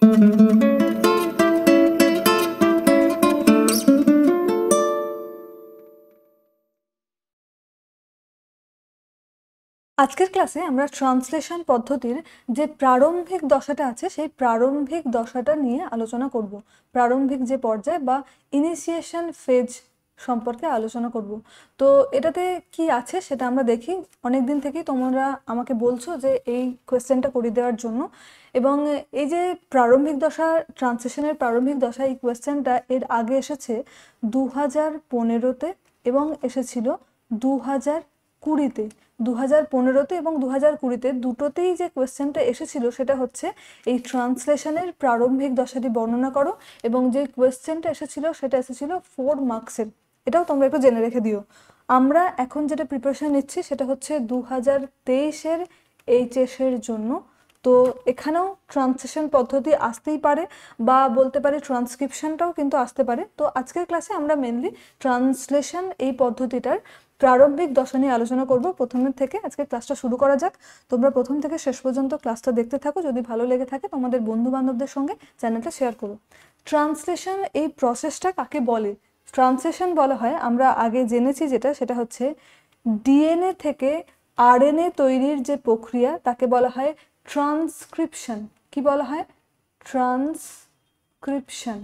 আজকের ক্লাসে আমরা ট্রান্সলেশন পদ্ধতির যে প্রারম্ভিক দশাটা আছে সেই প্রারম্ভিক দশাটা নিয়ে আলোচনা করব প্রারম্ভিক যে পর্যায় বা ইনিশিয়েশন ফেজ সম্পর্কে আলোচনা করব তো এটাতে কি আছে সেটা আমরা দেখি অনেক দিন থেকেই তোমরা আমাকে বলছো যে এই কোয়েশ্চেনটা করে দেওয়ার জন্য এবং এই যে প্রারম্ভিক দশা ট্রান্সলেশনের প্রারম্ভিক দশা এই কোয়েশ্চেনটা এর আগে এসেছে দু হাজার পনেরোতে এবং এসেছিল দু হাজার কুড়িতে দু হাজার পনেরোতে এবং দু হাজার কুড়িতে দুটোতেই যে কোয়েশ্চেনটা এসেছিল সেটা হচ্ছে এই ট্রান্সলেশনের প্রারম্ভিক দশাটি বর্ণনা করো এবং যে কোয়েশ্চেনটা এসেছিল সেটা এসেছিল ফোর মার্কসের এটাও তোমরা একটু জেনে রেখে দিও আমরা এখন যেটা প্রিপারেশান নিচ্ছি সেটা হচ্ছে দু হাজার তেইশের এইচএসের জন্য তো এখানেও ট্রান্সলেশন পদ্ধতি আসতেই পারে বা বলতে পারে ট্রান্সক্রিপশনটাও কিন্তু আসতে পারে তো আজকের ক্লাসে আমরা মেনলি ট্রান্সলেশন এই পদ্ধতিটার প্রারম্ভিক দশা নিয়ে আলোচনা করব প্রথমের থেকে আজকে ক্লাসটা শুরু করা যাক তোমরা প্রথম থেকে শেষ পর্যন্ত ক্লাসটা দেখতে থাকো যদি ভালো লেগে থাকে তোমাদের বন্ধু বান্ধবদের সঙ্গে চ্যানেলটা শেয়ার করো ট্রান্সলেশন এই প্রসেসটা কাকে বলে ট্রান্সলেশন বলা হয় আমরা আগে জেনেছি যেটা সেটা হচ্ছে ডিএনএ থেকে আরএনএ তৈরির যে প্রক্রিয়া তাকে বলা হয় ট্রান্সক্রিপশন কি বলা হয় ট্রান্সক্রিপশন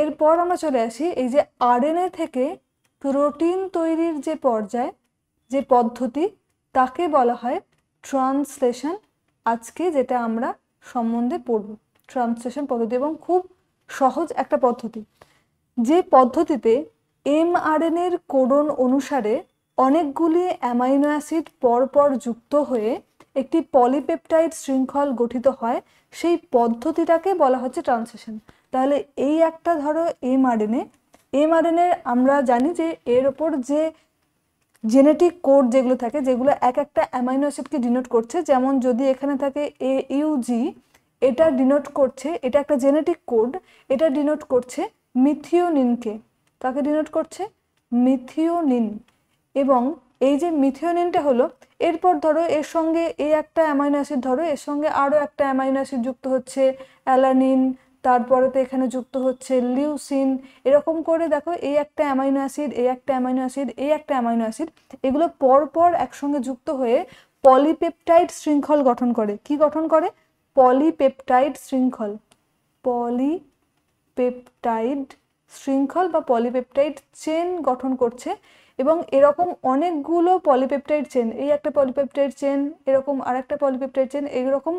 এরপর আমরা চলে আসি এই যে আরএনএ থেকে প্রোটিন তৈরির যে পর্যায় যে পদ্ধতি তাকে বলা হয় ট্রান্সলেশন আজকে যেটা আমরা সম্বন্ধে পড়ব ট্রান্সলেশন পদ্ধতি এবং খুব সহজ একটা পদ্ধতি যে পদ্ধতিতে এম এর কোডন অনুসারে অনেকগুলি অ্যামাইনো অ্যাসিড পরপর যুক্ত হয়ে একটি পলিপেপটাইড শৃঙ্খল গঠিত হয় সেই পদ্ধতিটাকে বলা হচ্ছে ট্রান্সলেশন তাহলে এই একটা ধরো এমআরএনএ এমআরএনএ আমরা জানি যে এর ওপর যে জেনেটিক কোড যেগুলো থাকে যেগুলো এক একটা অ্যামাইনো অ্যাসিডকে ডিনোট করছে যেমন যদি এখানে থাকে এ ইউজি এটা ডিনোট করছে এটা একটা জেনেটিক কোড এটা ডিনোট করছে মিথিওনিনকে তাকে ডিনোট করছে মিথিওনিন এবং এই যে মিথিওনিনটা হলো এরপর ধরো এর সঙ্গে এই একটা অ্যামাইনো অ্যাসিড ধরো এর সঙ্গে আরও একটা অ্যামাইনো অ্যাসিড যুক্ত হচ্ছে অ্যালানিন তারপরে তো এখানে যুক্ত হচ্ছে লিউসিন এরকম করে দেখো এই একটা অ্যামাইনো অ্যাসিড এই একটা অ্যামাইনো অ্যাসিড এই একটা অ্যামাইনো অ্যাসিড এগুলো পরপর একসঙ্গে যুক্ত হয়ে পলিপেপটাইড শৃঙ্খল গঠন করে কি গঠন করে পলিপেপটাইড শৃঙ্খল পলি পেপটাইড শৃঙ্খল বা পলিপেপটাইড চেন গঠন করছে এবং এরকম অনেকগুলো পলিপেপটাইড চেন এই একটা পলিপেপটাইড চেন এরকম আর একটা পলিপেপটাইড চেন এইরকম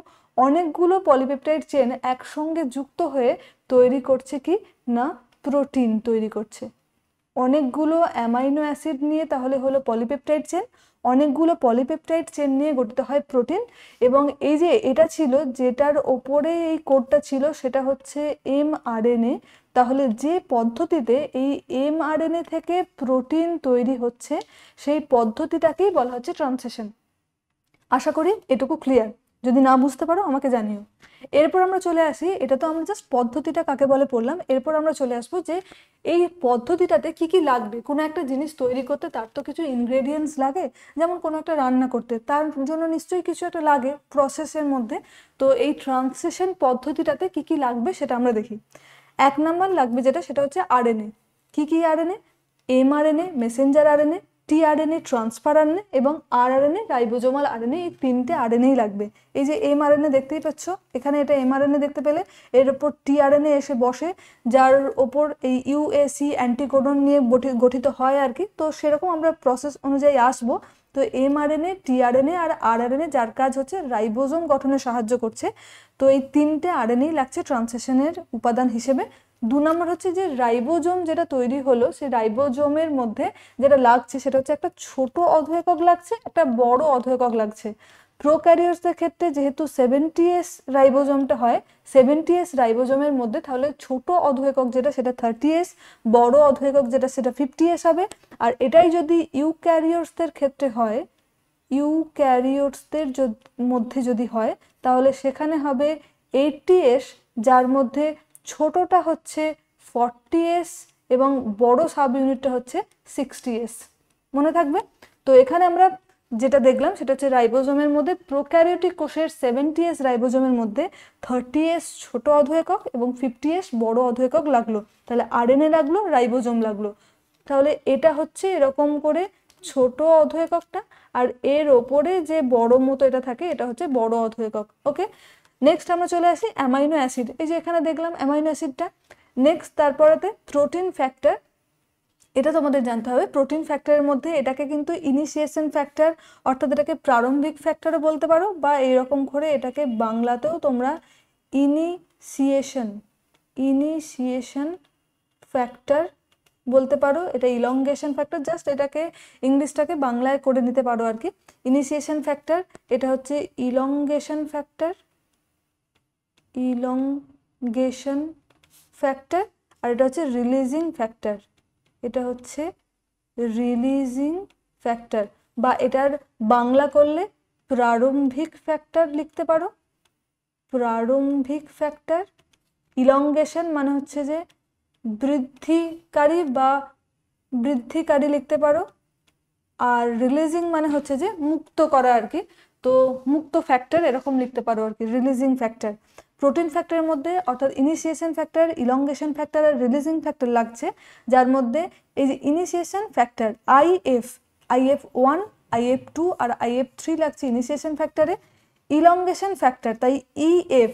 অনেকগুলো পলিপেপটাইড চেন একসঙ্গে যুক্ত হয়ে তৈরি করছে কি না প্রোটিন তৈরি করছে অনেকগুলো অ্যামাইনো অ্যাসিড নিয়ে তাহলে হলো পলিপেপটাইড চেন অনেকগুলো পলিপেপটাইড চেন নিয়ে গঠিত হয় প্রোটিন এবং এই যে এটা ছিল যেটার ওপরে এই কোডটা ছিল সেটা হচ্ছে এম তাহলে যে পদ্ধতিতে এই এম থেকে প্রোটিন তৈরি হচ্ছে সেই পদ্ধতিটাকেই বলা হচ্ছে ট্রান্সলেশন আশা করি এটুকু ক্লিয়ার যদি না বুঝতে পারো আমাকে জানিও এরপর আমরা চলে আসি এটা তো আমরা জাস্ট পদ্ধতিটা কাকে বলে পড়লাম এরপর আমরা চলে আসবো যে এই পদ্ধতিটাতে কি কি লাগবে কোনো একটা জিনিস তৈরি করতে তার তো কিছু ইনগ্রেডিয়েন্টস লাগে যেমন কোনো একটা রান্না করতে তার জন্য নিশ্চয়ই কিছু একটা লাগে প্রসেসের মধ্যে তো এই ট্রান্সেশন পদ্ধতিটাতে কি কি লাগবে সেটা আমরা দেখি এক নাম্বার লাগবে যেটা সেটা হচ্ছে আর কি কি এন এ মেসেঞ্জার আর এ টিআরএনএ ট্রান্সফার আরএনএ এবং আরআরএনএ রাইবোজোমাল আরএনএ এই তিনটে আরএনএই লাগবে এই যে এমআরএনএ দেখতেই পাচ্ছ এখানে এটা এমআরএনএ দেখতে পেলে এর ওপর টিআরএনএ এসে বসে যার ওপর এই ইউএসি অ্যান্টিকোডন নিয়ে গঠিত হয় আর কি তো সেরকম আমরা প্রসেস অনুযায়ী আসবো তো এমআরএনএ টিআরএনএ আর আরআরএনএ যার কাজ হচ্ছে রাইবোজোম গঠনে সাহায্য করছে তো এই তিনটে আরএনএই লাগছে ট্রান্সলেশনের উপাদান হিসেবে দু নম্বর হচ্ছে যে রাইবোজোম যেটা তৈরি হলো সেই রাইবোজোমের মধ্যে যেটা লাগছে সেটা হচ্ছে একটা ছোট অধৈকক লাগছে একটা বড় অধৈকক লাগছে প্রোক্যারিয়ার্সদের ক্ষেত্রে যেহেতু সেভেন্টি এস রাইবোজোমটা হয় সেভেন্টি এস রাইবোজোমের মধ্যে তাহলে ছোট অধৈকক যেটা সেটা থার্টি এস বড় অধৈকক যেটা সেটা ফিফটি এস হবে আর এটাই যদি ইউক্যারিয়ার্সদের ক্ষেত্রে হয় ইউক্যারিওটসদের মধ্যে যদি হয় তাহলে সেখানে হবে এইটটি এস যার মধ্যে ছোটটা হচ্ছে ফর্টি এস এবং বড় সাব ইউনিটটা হচ্ছে সিক্সটি এস মনে থাকবে তো এখানে আমরা যেটা দেখলাম সেটা হচ্ছে রাইবোজোমের মধ্যে প্রোক্যারিওটিক কোষের সেভেন্টি এস রাইবোজোমের মধ্যে থার্টি এস ছোটো একক এবং ফিফটি এস বড় একক লাগলো তাহলে আর এনএ লাগলো রাইবোজোম লাগলো তাহলে এটা হচ্ছে এরকম করে ছোট এককটা আর এর ওপরে যে বড় মতো এটা থাকে এটা হচ্ছে বড় একক ওকে নেক্সট আমরা চলে আসি অ্যামাইনো অ্যাসিড এই যে এখানে দেখলাম অ্যামাইনো অ্যাসিডটা নেক্সট তারপরেতে প্রোটিন ফ্যাক্টর এটা তোমাদের জানতে হবে প্রোটিন ফ্যাক্টরের মধ্যে এটাকে কিন্তু ইনিশিয়েশন ফ্যাক্টর অর্থাৎ এটাকে প্রারম্ভিক ফ্যাক্টরও বলতে পারো বা এইরকম করে এটাকে বাংলাতেও তোমরা ইনিশিয়েশন ইনিশিয়েশন ফ্যাক্টর বলতে পারো এটা ইলংগেশন ফ্যাক্টর জাস্ট এটাকে ইংলিশটাকে বাংলায় করে নিতে পারো আর কি ইনিশিয়েশন ফ্যাক্টর এটা হচ্ছে ইলংগেশন ফ্যাক্টর ইলংগেশন ফ্যাক্টর আর এটা হচ্ছে রিলিজিং ফ্যাক্টর এটা হচ্ছে রিলিজিং ফ্যাক্টর বা এটার বাংলা করলে প্রারম্ভিক ফ্যাক্টর লিখতে পারো প্রারম্ভিক ফ্যাক্টর ইলংগেশন মানে হচ্ছে যে বৃদ্ধিকারী বা বৃদ্ধিকারী লিখতে পারো আর রিলিজিং মানে হচ্ছে যে মুক্ত করা আর কি তো মুক্ত ফ্যাক্টর এরকম লিখতে পারো আর কি রিলিজিং ফ্যাক্টর প্রোটিন ফ্যাক্টরের মধ্যে অর্থাৎ ইনিশিয়েশন ফ্যাক্টর ইলঙ্গেশন ফ্যাক্টর আর রিলিজিং ফ্যাক্টর লাগছে যার মধ্যে এই যে initiation factor IF IF one IF two আর আইএফ থ্রি লাগছে ইনিশিয়েশন ফ্যাক্টরে ইলঙ্গেশন ফ্যাক্টর তাই EF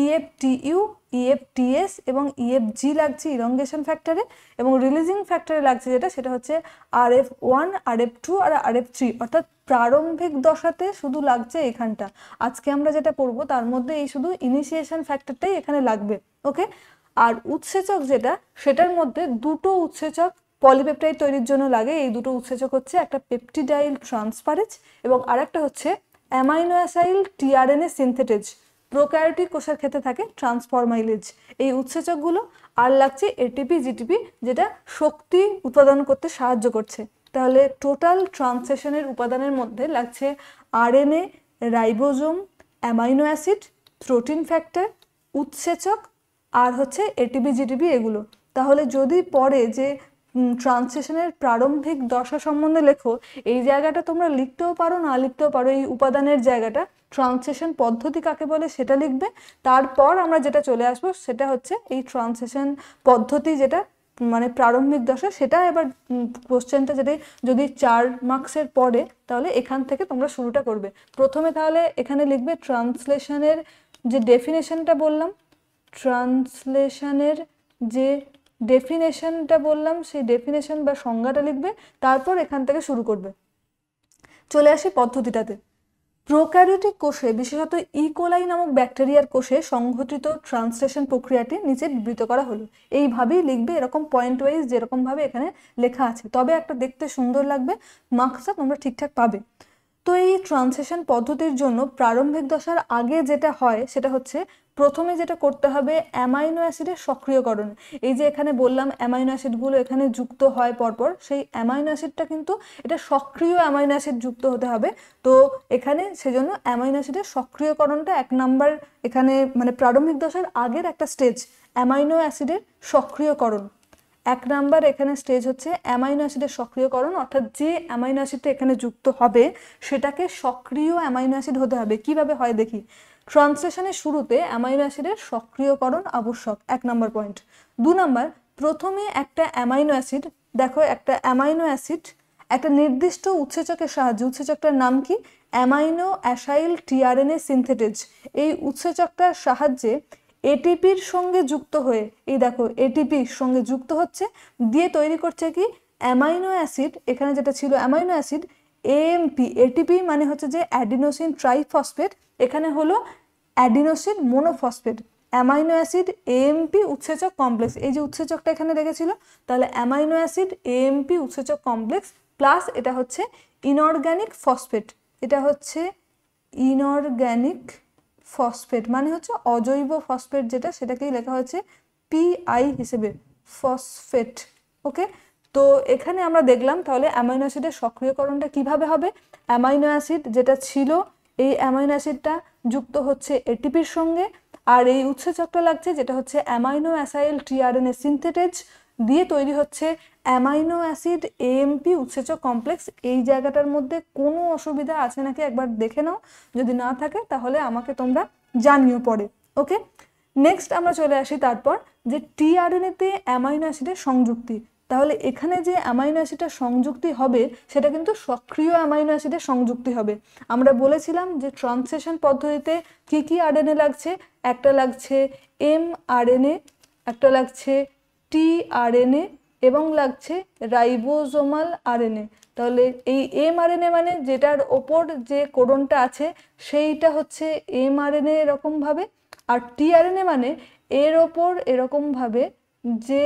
EF T U EFTS e এবং ইএফজি e লাগছে ইরঙ্গেশন ফ্যাক্টরে এবং রিলিজিং ফ্যাক্টরে লাগছে যেটা সেটা হচ্ছে R F one R F two আর আর এফ থ্রি অর্থাৎ প্রারম্ভিক দশাতে শুধু লাগছে এখানটা আজকে আমরা যেটা পড়বো তার মধ্যে এই শুধু ইনিশিয়েশন ফ্যাক্টরটাই এখানে লাগবে ওকে আর উৎসেচক যেটা সেটার মধ্যে দুটো উৎসেচক পলিপেপটাইড তৈরির জন্য লাগে এই দুটো উৎসেচক হচ্ছে একটা পেপটিডাইল ট্রান্সফারেজ এবং আরেকটা হচ্ছে অ্যামাইনোঅ্যাসাইল টিআরএনএ সিনথেটেজ প্রোক্যারিওটিক কোষের ক্ষেত্রে থাকে ট্রান্সফরমাইলেজ এই উৎসেচকগুলো আর লাগছে এটিপি জিটিপি যেটা শক্তি উৎপাদন করতে সাহায্য করছে তাহলে টোটাল ট্রান্সেশনের উপাদানের মধ্যে লাগছে RNA ribosome amino acid protein factor উৎসেচক আর হচ্ছে এটিপি জিটিপি এগুলো তাহলে যদি পরে যে ট্রান্সেশনের প্রারম্ভিক দশা সম্বন্ধে লেখো এই জায়গাটা তোমরা লিখতেও পারো না লিখতেও পারো এই উপাদানের জায়গাটা ট্রান্সলেশন পদ্ধতি কাকে বলে সেটা লিখবে তারপর আমরা যেটা চলে আসবো সেটা হচ্ছে এই ট্রান্সলেশন পদ্ধতি যেটা মানে প্রারম্ভিক দশা সেটা এবার কোশ্চেনটা যদি যদি চার মার্কসের পরে তাহলে এখান থেকে তোমরা শুরুটা করবে প্রথমে তাহলে এখানে লিখবে ট্রান্সলেশনের যে ডেফিনেশনটা বললাম ট্রান্সলেশনের যে ডেফিনেশনটা বললাম সেই ডেফিনেশন বা সংজ্ঞাটা লিখবে তারপর এখান থেকে শুরু করবে চলে আসি পদ্ধতিটাতে প্রোক্যারিওটিক কোষে বিশেষত ইকোলাই e. নামক ব্যাকটেরিয়ার কোষে সংঘটিত ট্রান্সলেশন প্রক্রিয়াটি নিচে বিবৃত করা হলো এইভাবেই লিখবে এরকম পয়েন্ট ওয়াইজ যেরকমভাবে এখানে লেখা আছে তবে একটা দেখতে সুন্দর লাগবে মার্কসটা তোমরা ঠিকঠাক পাবে তো এই ট্রান্সলেশন পদ্ধতির জন্য প্রারম্ভিক দশার আগে যেটা হয় সেটা হচ্ছে প্রথমে যেটা করতে হবে অ্যামাইনো অ্যাসিডের সক্রিয়করণ এই যে এখানে বললাম অ্যামাইনো অ্যাসিডগুলো এখানে যুক্ত হয় পরপর সেই অ্যামাইনো অ্যাসিডটা কিন্তু এটা সক্রিয় অ্যামাইনো অ্যাসিড যুক্ত হতে হবে তো এখানে সেজন্য অ্যামাইনো অ্যাসিডের সক্রিয়করণটা এক নাম্বার এখানে মানে প্রারম্ভিক দশার আগের একটা স্টেজ অ্যামাইনো অ্যাসিডের সক্রিয়করণ এক নাম্বার এখানে স্টেজ হচ্ছে অ্যামাইনো অ্যাসিডের সক্রিয়করণ অর্থাৎ যে অ্যামাইনো অ্যাসিডটা এখানে যুক্ত হবে সেটাকে সক্রিয় অ্যামাইনো অ্যাসিড হতে হবে কিভাবে হয় দেখি ট্রান্সলেশনের শুরুতে অ্যামাইনো অ্যাসিডের সক্রিয়করণ আবশ্যক এক নম্বর পয়েন্ট দু নম্বর প্রথমে একটা অ্যামাইনো অ্যাসিড দেখো একটা অ্যামাইনো অ্যাসিড একটা নির্দিষ্ট উৎসেচকের সাহায্যে উৎসেচকটার নাম কি অ্যামাইনো অ্যাসাইল টিআরএনএ সিনথেটিজ এই উৎসেচকটার সাহায্যে এটিপির সঙ্গে যুক্ত হয়ে এই দেখো এটিপির সঙ্গে যুক্ত হচ্ছে দিয়ে তৈরি করছে কি অ্যামাইনো অ্যাসিড এখানে যেটা ছিল অ্যামাইনো অ্যাসিড এএমপি এটিপি মানে হচ্ছে যে অ্যাডিনোসিন ট্রাইফসফেট এখানে হলো adenosine monophosphate amino acid AMP উৎসেচক কমপ্লেক্স এই যে উৎসেচকটা এখানে রেখেছিল তাহলে অ্যামাইনো অ্যাসিড এএমপি উৎসেচক কমপ্লেক্স প্লাস এটা হচ্ছে ইনঅর্গ্যানিক ফসফেট এটা হচ্ছে ইনঅর্গ্যানিক ফসফেট মানে হচ্ছে অজৈব ফসফেট যেটা সেটাকেই লেখা হচ্ছে পিআই হিসেবে ফসফেট ওকে তো এখানে আমরা দেখলাম তাহলে অ্যামাইনো অ্যাসিডের সক্রিয়করণটা কিভাবে হবে অ্যামাইনো অ্যাসিড যেটা ছিল এই অ্যামাইনো অ্যাসিডটা যুক্ত হচ্ছে এটিপির সঙ্গে আর এই উৎসেচকটা লাগছে যেটা হচ্ছে অ্যামাইনো অ্যাসাইল টিআরএনএ সিনথেটেজ দিয়ে তৈরি হচ্ছে অ্যামাইনো অ্যাসিড এএমপি উৎসেচক কমপ্লেক্স এই জায়গাটার মধ্যে কোনো অসুবিধা আছে নাকি একবার দেখে নাও যদি না থাকে তাহলে আমাকে তোমরা জানিও পরে ওকে নেক্সট আমরা চলে আসি তারপর যে টিআরএনএতে অ্যামাইনো অ্যাসিডের সংযুক্তি তাহলে এখানে যে অ্যামাইনো অ্যাসিডের সংযুক্তি হবে সেটা কিন্তু সক্রিয় অ্যামাইনো অ্যাসিডের সংযুক্তি হবে আমরা বলেছিলাম যে ট্রান্সেশন পদ্ধতিতে কি কি আরএনএ লাগছে একটা লাগছে এম আরএনএ একটা লাগছে টি আরএনএ এবং লাগছে রাইবোজোমাল আরএনএ তাহলে এই এমআরএনএ মানে যেটার ওপর যে কোডনটা আছে সেইটা হচ্ছে এমআরএনএ এরকমভাবে আর টি টিআরএনএ মানে এর ওপর এরকমভাবে যে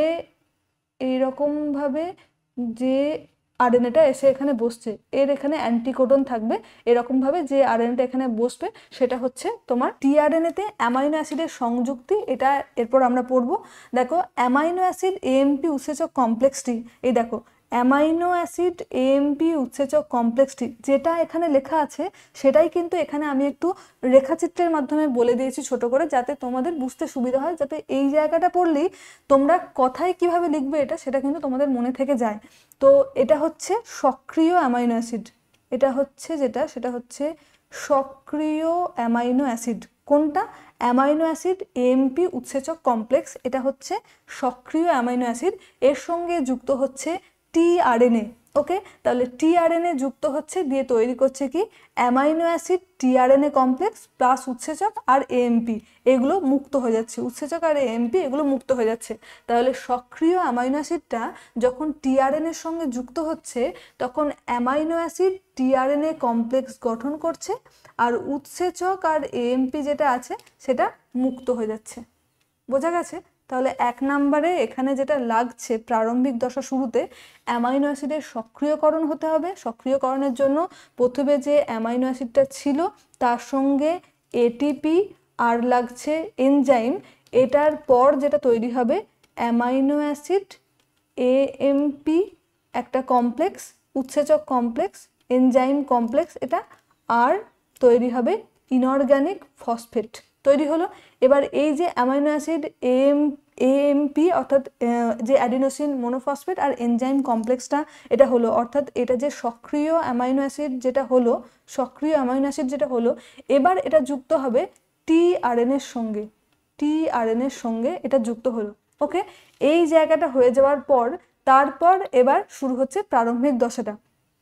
এইরকমভাবে যে আরএনএটা এসে এখানে বসছে এর এখানে অ্যান্টিকোডন থাকবে এরকমভাবে যে আরএনএটা এখানে বসবে সেটা হচ্ছে তোমার টিআরএনএতে অ্যামাইনো অ্যাসিডের সংযুক্তি এটা এরপর আমরা পড়বো দেখো অ্যামাইনো অ্যাসিড এএমপি উৎসেচক কমপ্লেক্সটি এই দেখো অ্যামাইনো অ্যাসিড এএমপি উৎসেচক কমপ্লেক্সটি যেটা এখানে লেখা আছে সেটাই কিন্তু এখানে আমি একটু রেখাচিত্রের মাধ্যমে বলে দিয়েছি ছোট করে যাতে তোমাদের বুঝতে সুবিধা হয় যাতে এই জায়গাটা পড়লেই তোমরা কথায় কিভাবে লিখবে এটা সেটা কিন্তু তোমাদের মনে থেকে যায় তো এটা হচ্ছে সক্রিয় অ্যামাইনো অ্যাসিড এটা হচ্ছে যেটা সেটা হচ্ছে সক্রিয় অ্যামাইনো অ্যাসিড কোনটা অ্যামাইনো অ্যাসিড এএমপি উৎসেচক কমপ্লেক্স এটা হচ্ছে সক্রিয় অ্যামাইনো অ্যাসিড এর সঙ্গে যুক্ত হচ্ছে টিআরএনএ ওকে তাহলে টিআরএনএ যুক্ত হচ্ছে দিয়ে তৈরি করছে কি amino acid tRNA complex plus উৎসেচক আর এএমপি এগুলো মুক্ত হয়ে যাচ্ছে উৎসেচক আর এএমপি এগুলো মুক্ত হয়ে যাচ্ছে তাহলে সক্রিয় অ্যামাইনো অ্যাসিডটা যখন এর সঙ্গে যুক্ত হচ্ছে তখন অ্যামাইনো অ্যাসিড টিআরএনএ কমপ্লেক্স গঠন করছে আর উৎসেচক আর এএমপি যেটা আছে সেটা মুক্ত হয়ে যাচ্ছে বোঝা গেছে তাহলে এক নাম্বারে এখানে যেটা লাগছে প্রারম্ভিক দশা শুরুতে অ্যামাইনো অ্যাসিডের সক্রিয়করণ হতে হবে সক্রিয়করণের জন্য প্রথমে যে অ্যামাইনো অ্যাসিডটা ছিল তার সঙ্গে এটিপি আর লাগছে এনজাইম এটার পর যেটা তৈরি হবে অ্যামাইনো অ্যাসিড এএমপি একটা কমপ্লেক্স উৎসেচক কমপ্লেক্স এনজাইম কমপ্লেক্স এটা আর তৈরি হবে ইনঅর্গ্যানিক ফসফেট তৈরি হলো এবার এই যে অ্যামাইনো অ্যাসিড এম এএমপি অর্থাৎ যে অ্যাডিনোসিন মোনোফসফেট আর এনজাইম কমপ্লেক্সটা এটা হলো অর্থাৎ এটা যে সক্রিয় অ্যামাইনো অ্যাসিড যেটা হলো সক্রিয় অ্যামাইনো অ্যাসিড যেটা হলো এবার এটা যুক্ত হবে টি টিআরএনএর সঙ্গে টি টিআরএনএর সঙ্গে এটা যুক্ত হলো ওকে এই জায়গাটা হয়ে যাওয়ার পর তারপর এবার শুরু হচ্ছে প্রারম্ভিক দশাটা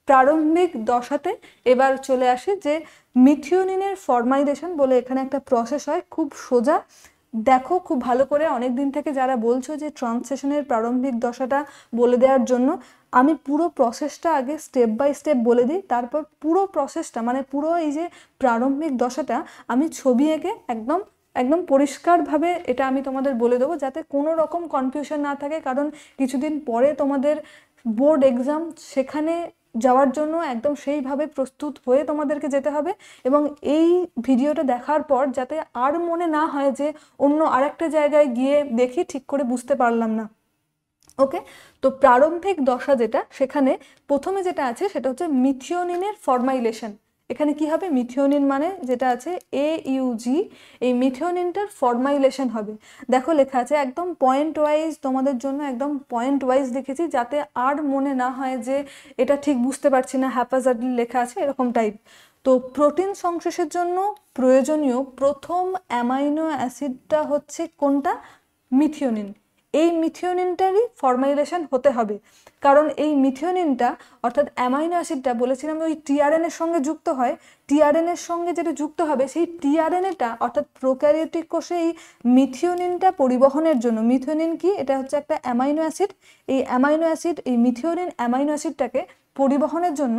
প্রারম্ভিক দশাতে এবার চলে আসে যে মিথিওনিনের ফরমাইজেশন বলে এখানে একটা প্রসেস হয় খুব সোজা দেখো খুব ভালো করে অনেক দিন থেকে যারা বলছো যে ট্রান্সেশনের প্রারম্ভিক দশাটা বলে দেওয়ার জন্য আমি পুরো প্রসেসটা আগে স্টেপ বাই স্টেপ বলে দিই তারপর পুরো প্রসেসটা মানে পুরো এই যে প্রারম্ভিক দশাটা আমি ছবি এঁকে একদম একদম পরিষ্কারভাবে এটা আমি তোমাদের বলে দেবো যাতে কোনো রকম কনফিউশন না থাকে কারণ কিছুদিন পরে তোমাদের বোর্ড এক্সাম সেখানে যাওয়ার জন্য একদম সেইভাবে প্রস্তুত হয়ে তোমাদেরকে যেতে হবে এবং এই ভিডিওটা দেখার পর যাতে আর মনে না হয় যে অন্য আরেকটা জায়গায় গিয়ে দেখি ঠিক করে বুঝতে পারলাম না ওকে তো প্রারম্ভিক দশা যেটা সেখানে প্রথমে যেটা আছে সেটা হচ্ছে মিথিওনিনের ফরমাইলেশন এখানে কি হবে মিথিওনিন মানে যেটা আছে এ ইউজি এই মিথিওনিনটার ফরমাইলেশন হবে দেখো লেখা আছে একদম পয়েন্ট ওয়াইজ তোমাদের জন্য একদম পয়েন্ট ওয়াইজ লিখেছি যাতে আর মনে না হয় যে এটা ঠিক বুঝতে পারছি না হ্যাপাজার্ডলি লেখা আছে এরকম টাইপ তো প্রোটিন সংশ্লেষের জন্য প্রয়োজনীয় প্রথম অ্যামাইনো অ্যাসিডটা হচ্ছে কোনটা মিথিওনিন এই মিথিওনিনটারই ফর্মাইলেশন হতে হবে কারণ এই মিথিওনিনটা অর্থাৎ অ্যামাইনো অ্যাসিডটা বলেছিলাম ওই টিআরএনের সঙ্গে যুক্ত হয় টিআরএনের সঙ্গে যেটা যুক্ত হবে সেই টিআরএনএটা অর্থাৎ প্রোক্যারিওটিক কোষে এই মিথিওনিনটা পরিবহনের জন্য মিথিওনিন কি এটা হচ্ছে একটা অ্যামাইনো অ্যাসিড এই অ্যামাইনো অ্যাসিড এই মিথিওনিন অ্যামাইনো অ্যাসিডটাকে পরিবহনের জন্য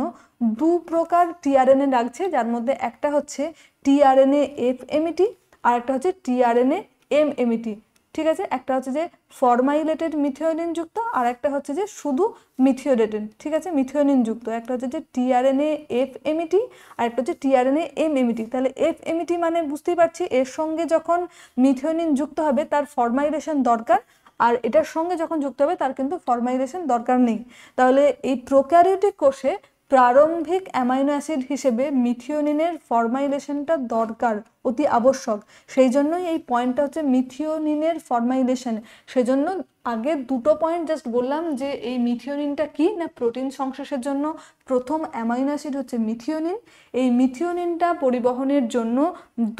দু প্রকার টিআরএনএ লাগছে যার মধ্যে একটা হচ্ছে টিআরএনএ এফ এমিটি আর একটা হচ্ছে টিআরএনএ এম এমইটি ঠিক আছে একটা হচ্ছে যে ফর্মাইলেটেড মিথিওনিন যুক্ত আর একটা হচ্ছে যে শুধু মিথিওরেটেড ঠিক আছে মিথিওনিন যুক্ত একটা হচ্ছে যে টিআরএনএ এফ এমিটি আর একটা হচ্ছে টিআরএনএ এম এমিটি তাহলে এফ এমিটি e মানে বুঝতেই পারছি এর সঙ্গে যখন মিথিওনিন যুক্ত হবে তার ফর্মাইলেশন দরকার আর এটার সঙ্গে যখন যুক্ত হবে তার কিন্তু ফর্মাইলেশন দরকার নেই তাহলে এই প্রোক্যারিওটিক কোষে প্রারম্ভিক অ্যামাইনো অ্যাসিড হিসেবে মিথিওনিনের ফরমাইলেশনটা দরকার অতি আবশ্যক সেই জন্যই এই পয়েন্টটা হচ্ছে মিথিওনিনের ফরমাইলেশন সেজন্য আগে দুটো পয়েন্ট জাস্ট বললাম যে এই মিথিওনিনটা কি না প্রোটিন সংশ্লেষের জন্য প্রথম অ্যামাইনো অ্যাসিড হচ্ছে মিথিওনিন এই মিথিওনিনটা পরিবহনের জন্য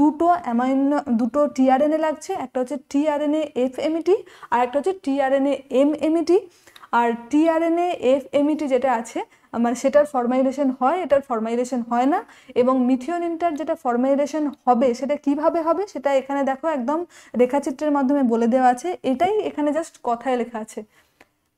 দুটো অ্যামাইনো দুটো টিআরএনএ লাগছে একটা হচ্ছে টিআরএনএ এফ এমইটি আর একটা হচ্ছে টিআরএনএ এম এমইটি আর টিআরএনএ এফ এমইটি যেটা আছে মানে সেটার ফরমাইলেশন হয় এটার ফরমাইলেশন হয় না এবং মিথিওনিনটার যেটা ফর্মাইলেশন হবে সেটা কিভাবে হবে সেটা এখানে দেখো একদম রেখাচিত্রের মাধ্যমে বলে দেওয়া আছে এটাই এখানে জাস্ট কথায় লেখা আছে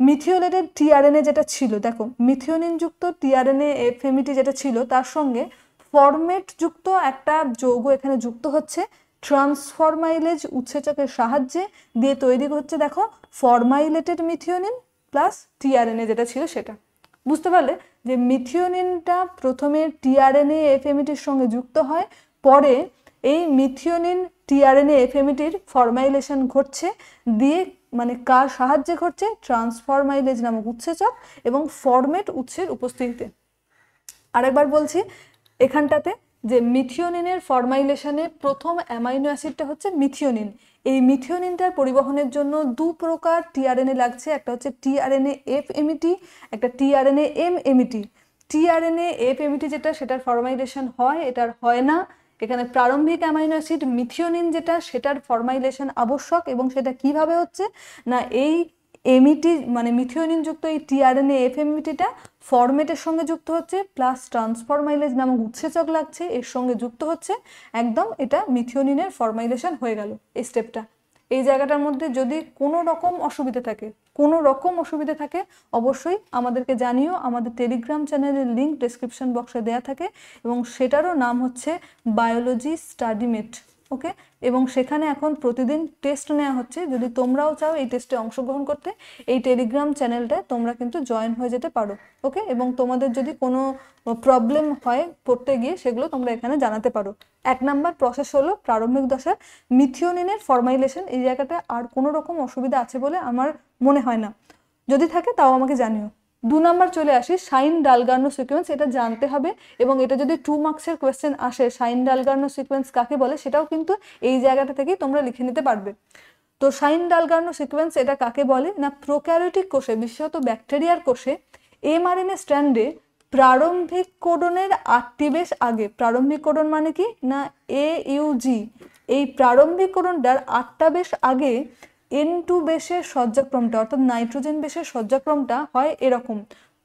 মিথিওলেটের টিআরএনএ যেটা ছিল দেখো মিথিওনিনযুক্ত টিআরএনএ এফএমিটি যেটা ছিল তার সঙ্গে ফরমেটযুক্ত একটা যৌগ এখানে যুক্ত হচ্ছে ট্রান্সফরমাইলেজ উৎসেচকের সাহায্যে দিয়ে তৈরি হচ্ছে দেখো ফরমাইলেটেড মিথিওনিন প্লাস টিআরএনএ যেটা ছিল সেটা বুঝতে পারলে যে মিথিওনিনটা প্রথমে টিআরএনএ এফএমইটির সঙ্গে যুক্ত হয় পরে এই মিথিওনিন টিআরএনএ এফএমইটির ফরমাইলেশন ঘটছে দিয়ে মানে কার সাহায্যে ঘটছে ট্রান্সফরমাইলেজ নামক উৎসেচক এবং ফরমেট উৎসের উপস্থিতিতে আরেকবার বলছি এখানটাতে যে মিথিওনিনের ফরমাইলেশনে প্রথম অ্যামাইনো অ্যাসিডটা হচ্ছে মিথিওনিন এই মিথিওনিনটার পরিবহনের জন্য দু প্রকার টিআরএনএ লাগছে একটা হচ্ছে টিআরএনএ এফ এমিটি একটা tRNA M MET tRNA F MET যেটা সেটার ফরমাইলেশন হয় এটার হয় না এখানে প্রারম্ভিক অ্যামাইনো অ্যাসিড মিথিওনিন যেটা সেটার ফরমাইলেশন আবশ্যক এবং সেটা কিভাবে হচ্ছে না এই এমইটি e মানে মিথিওনিনযুক্ত এই টিআরএনএ এফএমইটিটা e ফরমেটের সঙ্গে যুক্ত হচ্ছে প্লাস ট্রান্সফরমাইলেজ নামক উৎসেচক লাগছে এর সঙ্গে যুক্ত হচ্ছে একদম এটা মিথিওনিনের ফরমাইলেশন হয়ে গেল এই স্টেপটা এই জায়গাটার মধ্যে যদি কোনো রকম অসুবিধা থাকে কোনো রকম অসুবিধা থাকে অবশ্যই আমাদেরকে জানিও আমাদের টেলিগ্রাম চ্যানেলের লিঙ্ক ডেসক্রিপশন বক্সে দেয়া থাকে এবং সেটারও নাম হচ্ছে বায়োলজি স্টাডিমেট ওকে এবং সেখানে এখন প্রতিদিন টেস্ট নেওয়া হচ্ছে যদি তোমরাও চাও এই টেস্টে অংশগ্রহণ করতে এই টেলিগ্রাম চ্যানেলটায় তোমরা কিন্তু জয়েন হয়ে যেতে পারো ওকে এবং তোমাদের যদি কোনো প্রবলেম হয় পড়তে গিয়ে সেগুলো তোমরা এখানে জানাতে পারো এক নাম্বার প্রসেস হলো প্রারম্ভিক দশায় মিথিওনিনের ফরমাইলেশন এই জায়গাটা আর কোনো রকম অসুবিধা আছে বলে আমার মনে হয় না যদি থাকে তাও আমাকে জানিও দু নম্বর চলে আসি সাইন ডালগার্নো সিকোয়েন্স এটা জানতে হবে এবং এটা যদি টু মার্কসের কোয়েশ্চেন আসে সাইন ডালগার্নো সিকোয়েন্স কাকে বলে সেটাও কিন্তু এই জায়গাটা থেকেই তোমরা লিখে নিতে পারবে তো সাইন ডালগার্নো সিকোয়েন্স এটা কাকে বলে না প্রোক্যারিওটিক কোষে বিশেষত ব্যাকটেরিয়ার কোষে এমআরএনএ স্ট্র্যান্ডে প্রারম্ভিক কোডনের আটটি বেশ আগে প্রারম্ভিক কোডন মানে কি না এ ইউজি এই প্রারম্ভিক কোডনটার আটটা বেশ আগে এন টু বেশের সজ্জাক্রমটা অর্থাৎ নাইট্রোজেন বেশের সজ্জাক্রমটা হয় এরকম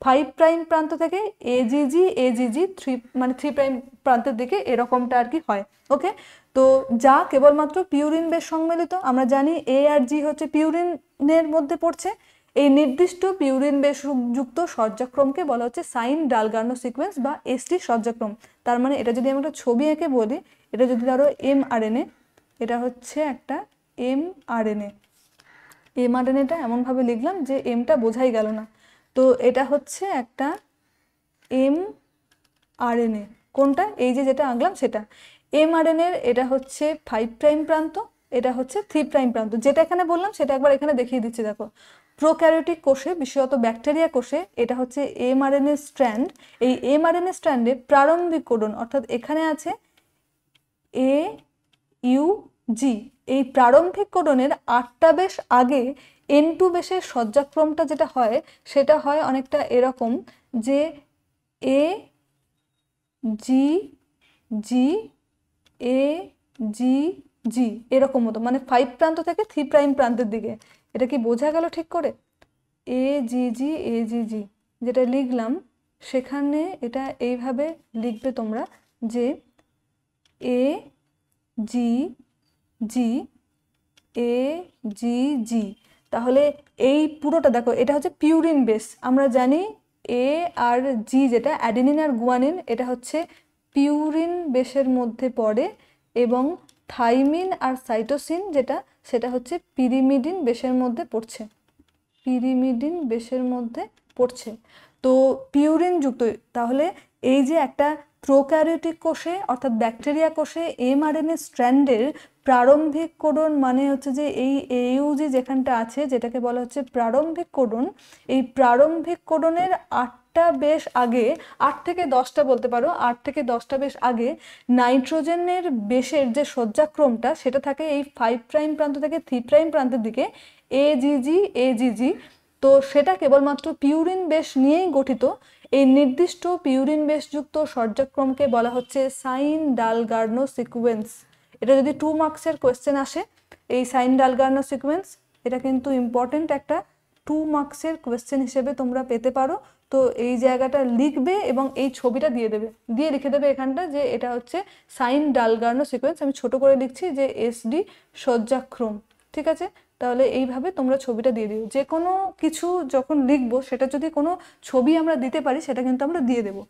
ফাইভ প্রাইম প্রান্ত থেকে এজিজি এজিজি থ্রি মানে থ্রি প্রাইম প্রান্তের দিকে এরকমটা আর কি হয় ওকে তো যা কেবলমাত্র পিউরিন বেশ সম্মিলিত আমরা জানি এ আর জি হচ্ছে পিউরিনের মধ্যে পড়ছে এই নির্দিষ্ট পিউরিন বেশ যুক্ত সজ্জাক্রমকে বলা হচ্ছে সাইন ডালগার্নো সিকোয়েন্স বা এসটি সজ্জাক্রম তার মানে এটা যদি আমরা একটা ছবি এঁকে বলি এটা যদি ধরো এম আর এটা হচ্ছে একটা এম আর এন এ এমআরএনএটা এমনভাবে লিখলাম যে এমটা বোঝাই গেল না তো এটা হচ্ছে একটা এম আরএনএ কোনটা এই যে যেটা আঁকলাম সেটা এম এটা হচ্ছে ফাইভ প্রাইম প্রান্ত এটা হচ্ছে থ্রি প্রাইম প্রান্ত যেটা এখানে বললাম সেটা একবার এখানে দেখিয়ে দিচ্ছি দেখো প্রোক্যারিওটিক কোষে বিশেষত ব্যাকটেরিয়া কোষে এটা হচ্ছে এমআরএনএ স্ট্র্যান্ড এই এমআরএনএ স্ট্র্যান্ডে প্রারম্ভিক কোডন অর্থাৎ এখানে আছে এ ইউ জি এই প্রারম্ভিককরণের আটটা বেশ আগে এন টু বেশের সজ্জাক্রমটা যেটা হয় সেটা হয় অনেকটা এরকম যে এ জি জি এ জি জি এরকম মতো মানে ফাইভ প্রান্ত থেকে থ্রি প্রাইম প্রান্তের দিকে এটা কি বোঝা গেল ঠিক করে এ জি জি এ জি জি যেটা লিখলাম সেখানে এটা এইভাবে লিখবে তোমরা যে এ জি জি এ জি জি তাহলে এই পুরোটা দেখো এটা হচ্ছে পিউরিন বেস আমরা জানি এ আর জি যেটা অ্যাডেনিন আর গুয়ানিন এটা হচ্ছে পিউরিন বেসের মধ্যে পড়ে এবং থাইমিন আর সাইটোসিন যেটা সেটা হচ্ছে পিরিমিডিন বেসের মধ্যে পড়ছে পিরিমিডিন বেসের মধ্যে পড়ছে তো পিউরিনযুক্ত তাহলে এই যে একটা প্রোক্যারিওটিক কোষে অর্থাৎ ব্যাকটেরিয়া কোষে এমআরএনএ স্ট্র্যান্ডের প্রারম্ভিক কোডন মানে হচ্ছে যে এই এইউজি যেখানটা আছে যেটাকে বলা হচ্ছে প্রারম্ভিক কোডন এই প্রারম্ভিক কোডনের আটটা বেশ আগে আট থেকে দশটা বলতে পারো আট থেকে দশটা বেশ আগে নাইট্রোজেনের বেশের যে শয্যাক্রমটা সেটা থাকে এই ফাইভ প্রাইম প্রান্ত থেকে থ্রি প্রাইম প্রান্তের দিকে এজিজি এজিজি তো সেটা কেবলমাত্র পিউরিন বেশ নিয়েই গঠিত এই নির্দিষ্ট পিউরিন বেশযুক্ত সর্যাক্রমকে বলা হচ্ছে সাইন ডালগার্নো সিকুয়েন্স এটা যদি টু মার্কসের কোয়েশ্চেন আসে এই সাইন ডালগার্নো সিকুয়েন্স এটা কিন্তু ইম্পর্টেন্ট একটা টু মার্কসের কোয়েশ্চেন হিসেবে তোমরা পেতে পারো তো এই জায়গাটা লিখবে এবং এই ছবিটা দিয়ে দেবে দিয়ে লিখে দেবে এখানটা যে এটা হচ্ছে সাইন ডালগার্নো সিকুয়েন্স আমি ছোট করে লিখছি যে এসডি সজ্জাক্রম ঠিক আছে তাহলে এইভাবে তোমরা ছবিটা দিয়ে দিও যে কোনো কিছু যখন লিখবো সেটা যদি কোনো ছবি আমরা দিতে পারি সেটা কিন্তু আমরা দিয়ে দেবো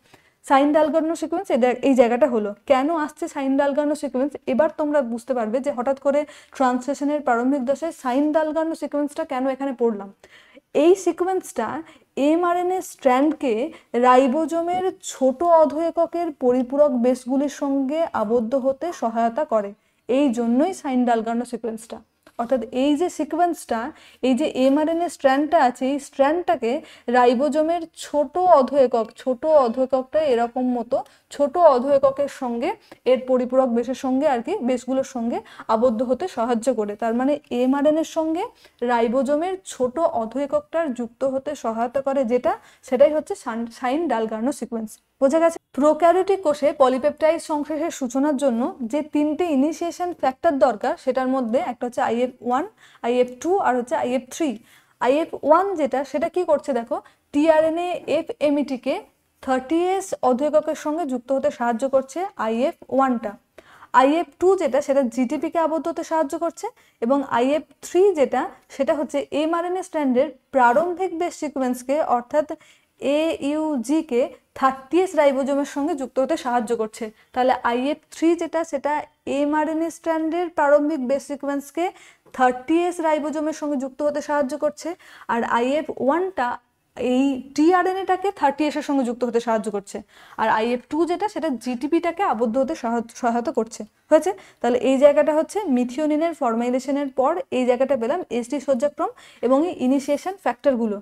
সাইন ডালগানো সিকোয়েন্স এই জায়গাটা হলো কেন আসছে সাইন ডালগানো সিকোয়েন্স এবার তোমরা বুঝতে পারবে যে হঠাৎ করে ট্রান্সলেশনের প্রারম্ভিক দশায় সাইন ডালগানো সিকোয়েন্সটা কেন এখানে পড়লাম এই সিকোয়েন্সটা এমআরএনএ স্ট্র্যান্ডকে রাইবোজোমের ছোট অধয়েককের পরিপূরক বেসগুলির সঙ্গে আবদ্ধ হতে সহায়তা করে এই জন্যই সাইন ডালগানো সিকোয়েন্সটা অর্থাৎ এই যে সিকোয়েন্সটা এই যে এমআরএনএ স্ট্র্যান্ডটা আছে এই স্ট্র্যান্ডটাকে রাইবোজোমের ছোট অধ একক ছোট অধ এককটা এরকম মতো ছোট অধ এককের সঙ্গে এর পরিপূরক বেশের সঙ্গে আর কি বেশগুলোর সঙ্গে আবদ্ধ হতে সাহায্য করে তার মানে এমআরএনএর সঙ্গে রাইবোজোমের ছোট অধ এককটার যুক্ত হতে সহায়তা করে যেটা সেটাই হচ্ছে সাইন ডালগার্নো সিকোয়েন্স বোঝা গেছে প্রোক্যারিওটিক কোষে পলিপেপটাইড সংশ্লেষের সূচনার জন্য যে তিনটে ইনিশিয়েশন ফ্যাক্টর দরকার সেটার মধ্যে একটা হচ্ছে আইএফ ওয়ান আইএফ টু আর হচ্ছে আইএফ থ্রি আইএফ ওয়ান যেটা সেটা কি করছে দেখো টিআরএনএ এফ এমইটিকে থার্টি এস অধ্যয়কের সঙ্গে যুক্ত হতে সাহায্য করছে আইএফ ওয়ানটা আইএফ টু যেটা সেটা জিটিপিকে আবদ্ধ হতে সাহায্য করছে এবং আইএফ থ্রি যেটা সেটা হচ্ছে এমআরএনএ স্ট্যান্ডের প্রারম্ভিক বেশ সিকোয়েন্সকে অর্থাৎ এ ইউজিকে থার্টিএস রাইবোজোমের সঙ্গে যুক্ত হতে সাহায্য করছে তাহলে আইএফ থ্রি যেটা সেটা এমআরএনএ স্ট্র্যান্ডের প্রারম্ভিক বেস সিকোয়েন্সকে থার্টিএস রাইবোজোমের সঙ্গে যুক্ত হতে সাহায্য করছে আর আইএফ ওয়ানটা এই টিআরএনএটাকে থার্টি এসের সঙ্গে যুক্ত হতে সাহায্য করছে আর আইএফ টু যেটা সেটা জিটিপিটাকে আবদ্ধ হতে সহায়তা করছে হয়েছে তাহলে এই জায়গাটা হচ্ছে মিথিওনিনের ফর্মাইলেশনের পর এই জায়গাটা পেলাম এসটি সজ্জাক্রম এবং এই ইনিশিয়েশন ফ্যাক্টরগুলো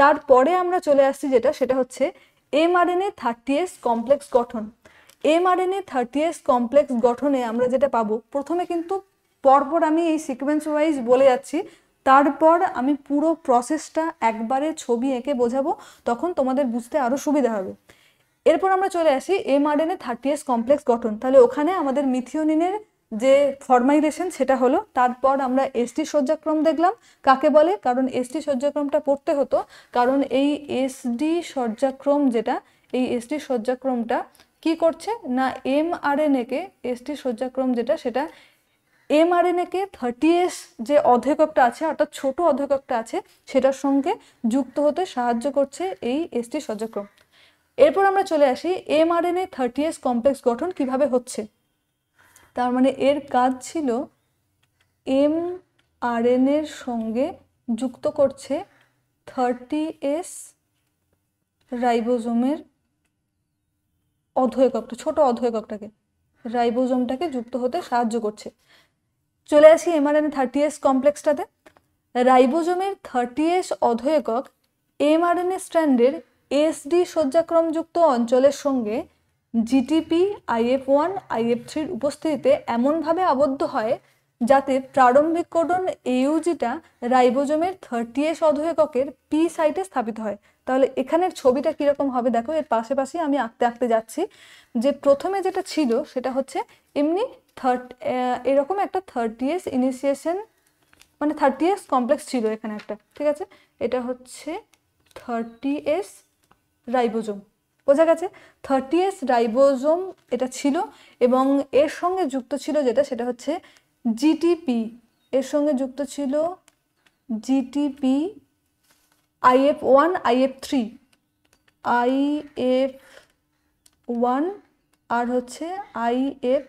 তারপরে আমরা চলে আসছি যেটা সেটা হচ্ছে এমআরএনএ থার্টি এস কমপ্লেক্স গঠন এমআরএনএ থার্টি এস কমপ্লেক্স গঠনে আমরা যেটা পাবো প্রথমে কিন্তু পরপর আমি এই সিকোয়েন্স ওয়াইজ বলে যাচ্ছি তারপর আমি পুরো প্রসেসটা একবারে ছবি এঁকে বোঝাবো তখন তোমাদের বুঝতে আরও সুবিধা হবে এরপর আমরা চলে আসি এমআরএনএ থার্টি এস কমপ্লেক্স গঠন তাহলে ওখানে আমাদের মিথিওনিনের যে ফরমাইলেশন সেটা হলো তারপর আমরা এসটি শয্যাক্রম দেখলাম কাকে বলে কারণ এসটি শয্যাক্রমটা পড়তে হতো কারণ এই এসডি শয্যাক্রম যেটা এই এসটি শয্যাক্রমটা কি করছে না এম আর এন একে এসটি শয্যাক্রম যেটা সেটা এম আর একে থার্টি এস যে অধ্যকপটা আছে অর্থাৎ ছোট অধ্যকপটা আছে সেটার সঙ্গে যুক্ত হতে সাহায্য করছে এই এসটি সয্যক্রম এরপর আমরা চলে আসি M R N A thirty S complex গঠন কিভাবে হচ্ছে তার মানে এর কাজ ছিল এম আর এর সঙ্গে যুক্ত করছে থার্টি এস রাইবোজোমের অধৈককটা ছোট অধৈককটাকে রাইবোজোমটাকে যুক্ত হতে সাহায্য করছে চলে আসি এমআরএনএ থার্টি এস কমপ্লেক্সটাতে রাইবোজোমের থার্টি এস অধৈকক এমআরএনএ স্ট্যান্ডের এসডি শয্যাক্রমযুক্ত অঞ্চলের সঙ্গে জিটিপি আইএফ ওয়ান আইএফ থ্রির উপস্থিতিতে এমনভাবে আবদ্ধ হয় যাতে প্রারম্ভিক কোডন এইউজিটা রাইবোজোমের থার্টি এস অধুয়েককের পি সাইটে স্থাপিত হয় তাহলে এখানের ছবিটা কীরকম হবে দেখো এর পাশাপাশি আমি আঁকতে আঁকতে যাচ্ছি যে প্রথমে যেটা ছিল সেটা হচ্ছে এমনি থার্ট এরকম একটা থার্টি এস ইনিশিয়েশন মানে থার্টি এস কমপ্লেক্স ছিল এখানে একটা ঠিক আছে এটা হচ্ছে থার্টি এস রাইবোজোম বোঝা গেছে থার্টিএস রাইবোজোম এটা ছিল এবং এর সঙ্গে যুক্ত ছিল যেটা সেটা হচ্ছে জিটিপি এর সঙ্গে যুক্ত ছিল GTP IF one IF three IF one আর হচ্ছে IF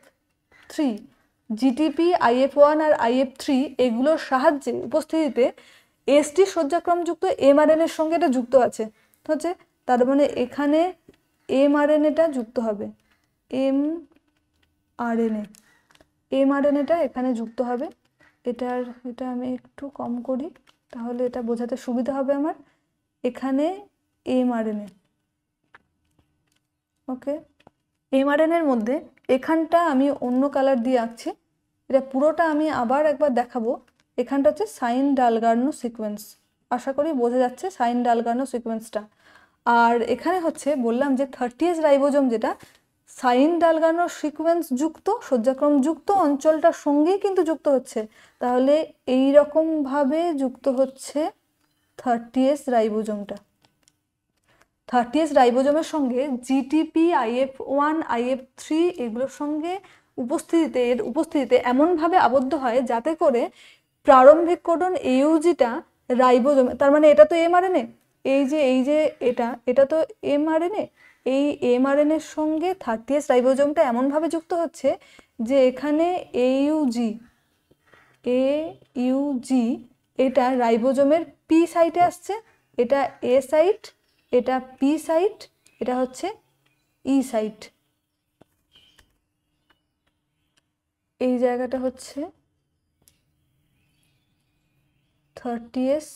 three GTP IF one আর আইএফ থ্রি এগুলোর সাহায্যে উপস্থিতিতে এসটি শয্যাক্রমযুক্ত এমআরএন এর সঙ্গে এটা যুক্ত আছে হচ্ছে তার মানে এখানে এমআরএনএটা যুক্ত হবে এম আরএনএ এমআরএনএটা এখানে যুক্ত হবে এটার এটা আমি একটু কম করি তাহলে এটা বোঝাতে সুবিধা হবে আমার এখানে এমআরএনএ ওকে এমআরএনএর মধ্যে এখানটা আমি অন্য কালার দিয়ে আঁকছি এটা পুরোটা আমি আবার একবার দেখাবো এখানটা হচ্ছে সাইন ডালগার্নো সিকোয়েন্স আশা করি বোঝা যাচ্ছে সাইন ডালগার্নো সিকোয়েন্সটা আর এখানে হচ্ছে বললাম যে থার্টিএস রাইবোজম যেটা সাইন ডালগানোর সিকোয়েন্স যুক্ত শয্যাক্রম যুক্ত অঞ্চলটার সঙ্গেই কিন্তু যুক্ত হচ্ছে তাহলে এই রকমভাবে যুক্ত হচ্ছে থার্টিএস থার্টি থার্টিএস রাইবোজমের সঙ্গে GTP IF one IF three এগুলোর সঙ্গে উপস্থিতিতে এর উপস্থিতিতে এমনভাবে আবদ্ধ হয় যাতে করে প্রারম্ভিক কোডন এইউজিটা রাইবোজম তার মানে এটা তো এম এমআরএনএ এই যে এই যে এটা এটা তো এমআরএনএ এই এর সঙ্গে থার্টি এস রাইবোজোমটা এমনভাবে যুক্ত হচ্ছে যে এখানে এইউজি এ ইউজি এটা রাইবোজোমের পি সাইটে আসছে এটা এ সাইট এটা পি সাইট এটা হচ্ছে ই e সাইট এই জায়গাটা হচ্ছে থার্টি এস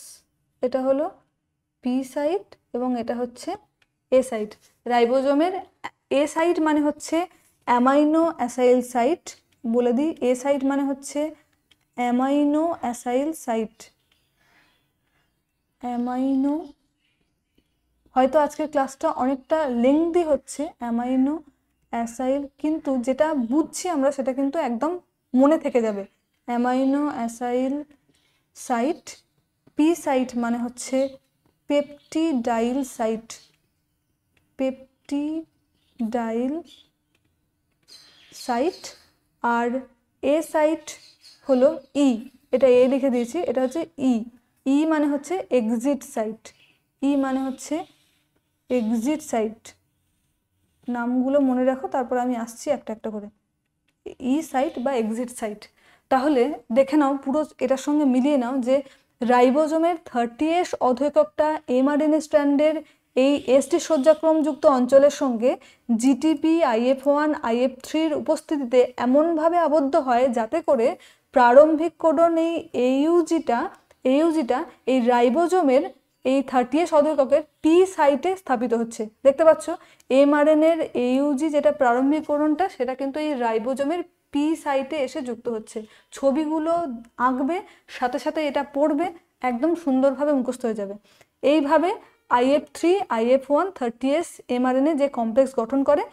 এটা হলো পি সাইট এবং এটা হচ্ছে এ সাইট রাইবোজোমের এ সাইট মানে হচ্ছে অ্যামাইনো অ্যাসাইল সাইট বলে দিই এ সাইট মানে হচ্ছে অ্যামাইনো অ্যাসাইল সাইট অ্যামাইনো হয়তো আজকের ক্লাসটা অনেকটা লেংদি হচ্ছে অ্যামাইনো অ্যাসাইল কিন্তু যেটা বুঝছি আমরা সেটা কিন্তু একদম মনে থেকে যাবে amino acyl site P site মানে হচ্ছে পেপটিডাইল সাইট পেপটিডাইল সাইট আর এ সাইট হলো ই এটা এ লিখে দিয়েছি এটা হচ্ছে ই ই মানে হচ্ছে এক্সিট সাইট ই মানে হচ্ছে এক্সিট সাইট নামগুলো মনে রাখো তারপর আমি আসছি একটা একটা করে ই সাইট বা এক্সিট সাইট তাহলে দেখে নাও পুরো এটার সঙ্গে মিলিয়ে নাও যে রাইবোজোমের থার্টি এস অধৈককটা এমআরএন স্ট্যান্ডের এই এসটি শয্যাক্রমযুক্ত অঞ্চলের সঙ্গে জিটিপি আইএফ ওয়ান আইএফ থ্রির উপস্থিতিতে এমনভাবে আবদ্ধ হয় যাতে করে প্রারম্ভিক কোডন এই এইউজিটা এইউজিটা এই রাইবোজোমের এই থার্টি এস অধৈককের টি সাইটে স্থাপিত হচ্ছে দেখতে পাচ্ছ এমআরএনএর এইউজি যেটা প্রারম্ভিক কোডনটা সেটা কিন্তু এই রাইবোজোমের পি সাইটে এসে যুক্ত হচ্ছে ছবিগুলো আঁকবে সাথে সাথে এটা পড়বে একদম সুন্দরভাবে মুখস্থ হয়ে যাবে এইভাবে IF three IF one thirty S mRNA যে কমপ্লেক্স গঠন করে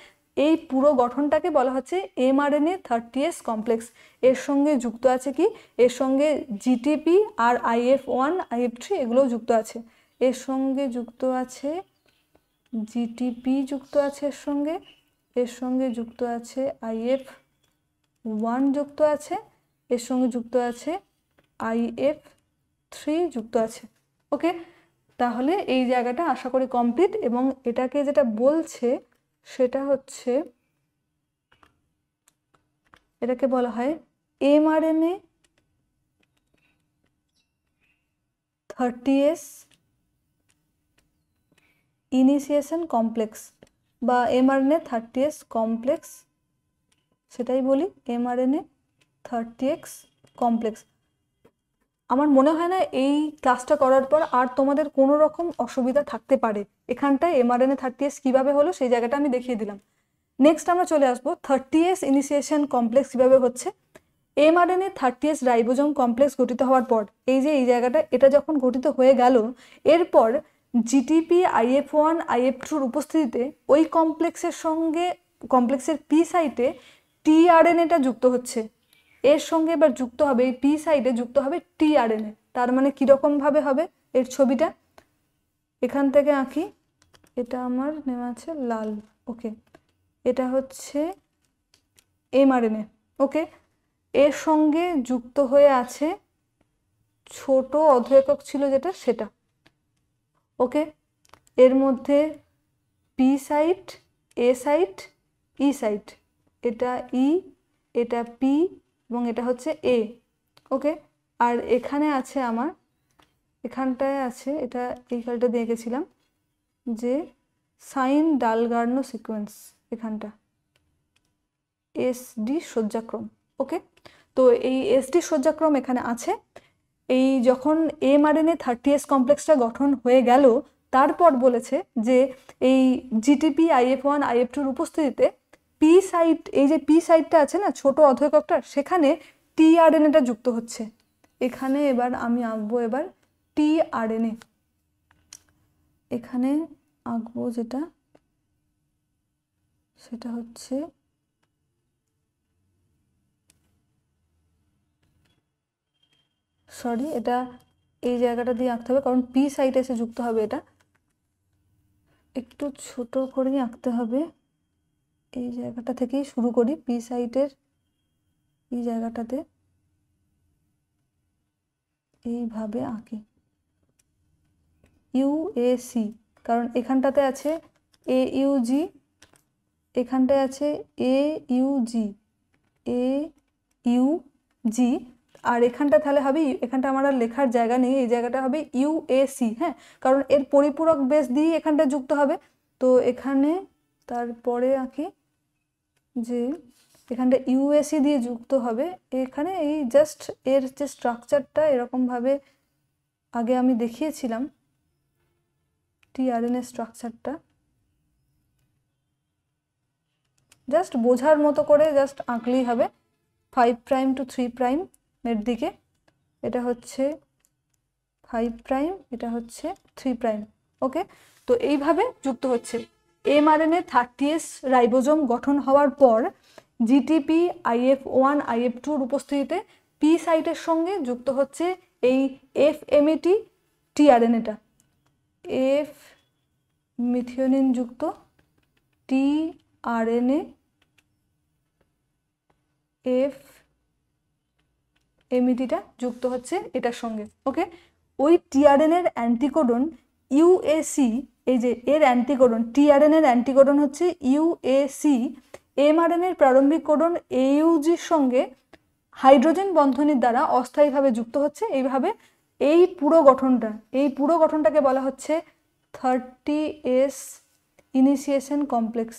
এই পুরো গঠনটাকে বলা হচ্ছে এমআরএনএ থার্টি এস কমপ্লেক্স এর সঙ্গে যুক্ত আছে কি এর সঙ্গে জিটিপি আর আইএফ ওয়ান আইএফ থ্রি এগুলোও যুক্ত আছে এর সঙ্গে যুক্ত আছে জিটিপি যুক্ত আছে এর সঙ্গে এর সঙ্গে যুক্ত আছে আইএফ ওয়ান যুক্ত আছে এর সঙ্গে যুক্ত আছে আই এফ থ্রি যুক্ত আছে ওকে তাহলে এই জায়গাটা আশা করি কমপ্লিট এবং এটাকে যেটা বলছে সেটা হচ্ছে এটাকে বলা হয় M R A thirty S initiation complex বা এ থার্টি এস কমপ্লেক্স সেটাই বলি এমআরএনএ থার্টি এক্স কমপ্লেক্স আমার মনে হয় না এই ক্লাসটা করার পর আর তোমাদের কোনো রকম অসুবিধা থাকতে পারে এখানটায় এমআরএনএ থার্টি এস কীভাবে হলো সেই জায়গাটা আমি দেখিয়ে দিলাম নেক্সট আমরা চলে আসবো থার্টি এস ইনিসিয়েশন কমপ্লেক্স কীভাবে হচ্ছে mRNA thirty S ribosome complex গঠিত হওয়ার পর এই যে এই জায়গাটা এটা যখন গঠিত হয়ে গেল এরপর জিটিপি আইএফ ওয়ান আইএফ টুর উপস্থিতিতে ওই কমপ্লেক্সের সঙ্গে কমপ্লেক্সের পি সাইটে টিআরএনএটা যুক্ত হচ্ছে এর সঙ্গে এবার যুক্ত হবে এই পি সাইডে যুক্ত হবে টিআরএনএ তার মানে কীরকমভাবে হবে এর ছবিটা এখান থেকে আঁকি এটা আমার নেওয়া আছে লাল ওকে এটা হচ্ছে এমআরএনএ ওকে এর সঙ্গে যুক্ত হয়ে আছে ছোট অর্ধেকক ছিল যেটা সেটা ওকে এর মধ্যে P site A site E site এটা ই এটা পি এবং এটা হচ্ছে এ ওকে আর এখানে আছে আমার এখানটায় আছে এটা এই খালটা দিয়ে গেছিলাম যে সাইন ডালগার্নো সিকোয়েন্স এখানটা এস ডি শয্যাক্রম ওকে তো এই এসডি শয্যাক্রম এখানে আছে এই যখন M R A thirty S কমপ্লেক্সটা গঠন হয়ে গেল তারপর বলেছে যে এই জিটিপি আইএফ ওয়ান আইএফ টুর উপস্থিতিতে পি সাইট এই যে পি সাইটটা আছে না ছোট অধৈককটা সেখানে টিআরএনএটা যুক্ত হচ্ছে এখানে এবার আমি আঁকবো এবার টিআরএনএ এখানে আঁকবো যেটা সেটা হচ্ছে সরি এটা এই জায়গাটা দিয়ে আঁকতে হবে কারণ পি সাইটে এসে যুক্ত হবে এটা একটু ছোট করে আঁকতে হবে এই জায়গাটা থেকেই শুরু করি পি সাইডের এই জায়গাটাতে এইভাবে আঁকি ইউ এ সি কারণ এখানটাতে আছে এ ইউ জি এখানটায় আছে এ ইউ জি এ ইউ জি আর এখানটা তাহলে হবে এখানটা আমার আর লেখার জায়গা নেই এই জায়গাটা হবে ইউ এ সি হ্যাঁ কারণ এর পরিপূরক বেস দিয়েই এখানটা যুক্ত হবে তো এখানে তারপরে আঁকি যে এখানটা ইউএসি e দিয়ে যুক্ত হবে এখানে এই জাস্ট এর যে স্ট্রাকচারটা এরকমভাবে আগে আমি দেখিয়েছিলাম টিআরএনএ স্ট্রাকচারটা জাস্ট বোঝার মতো করে জাস্ট আঁকলেই হবে five prime to three prime এর দিকে এটা হচ্ছে ফাইভ প্রাইম এটা হচ্ছে থ্রি প্রাইম ওকে তো এইভাবে যুক্ত হচ্ছে এমআরএনএ থার্টিএস রাইবোজোম গঠন হওয়ার পর জিটিপি আইএফ ওয়ান আইএফ টুর উপস্থিতিতে পি সাইটের সঙ্গে যুক্ত হচ্ছে এই এফ এমএটি টিআরএনএটা এফ মিথিওনিন যুক্ত টিআরএনএ এফ এমইটিটা যুক্ত হচ্ছে এটার সঙ্গে ওকে ওই টিআরএনএর অ্যান্টিকোডন ইউএসি এই যে এর অ্যান্টিকোডন এর অ্যান্টিকোডন হচ্ছে ইউএসি এর প্রারম্ভিক কোডন এইউজির সঙ্গে হাইড্রোজেন বন্ধনের দ্বারা অস্থায়ীভাবে যুক্ত হচ্ছে এইভাবে এই পুরো গঠনটা এই পুরো গঠনটাকে বলা হচ্ছে thirty S initiation complex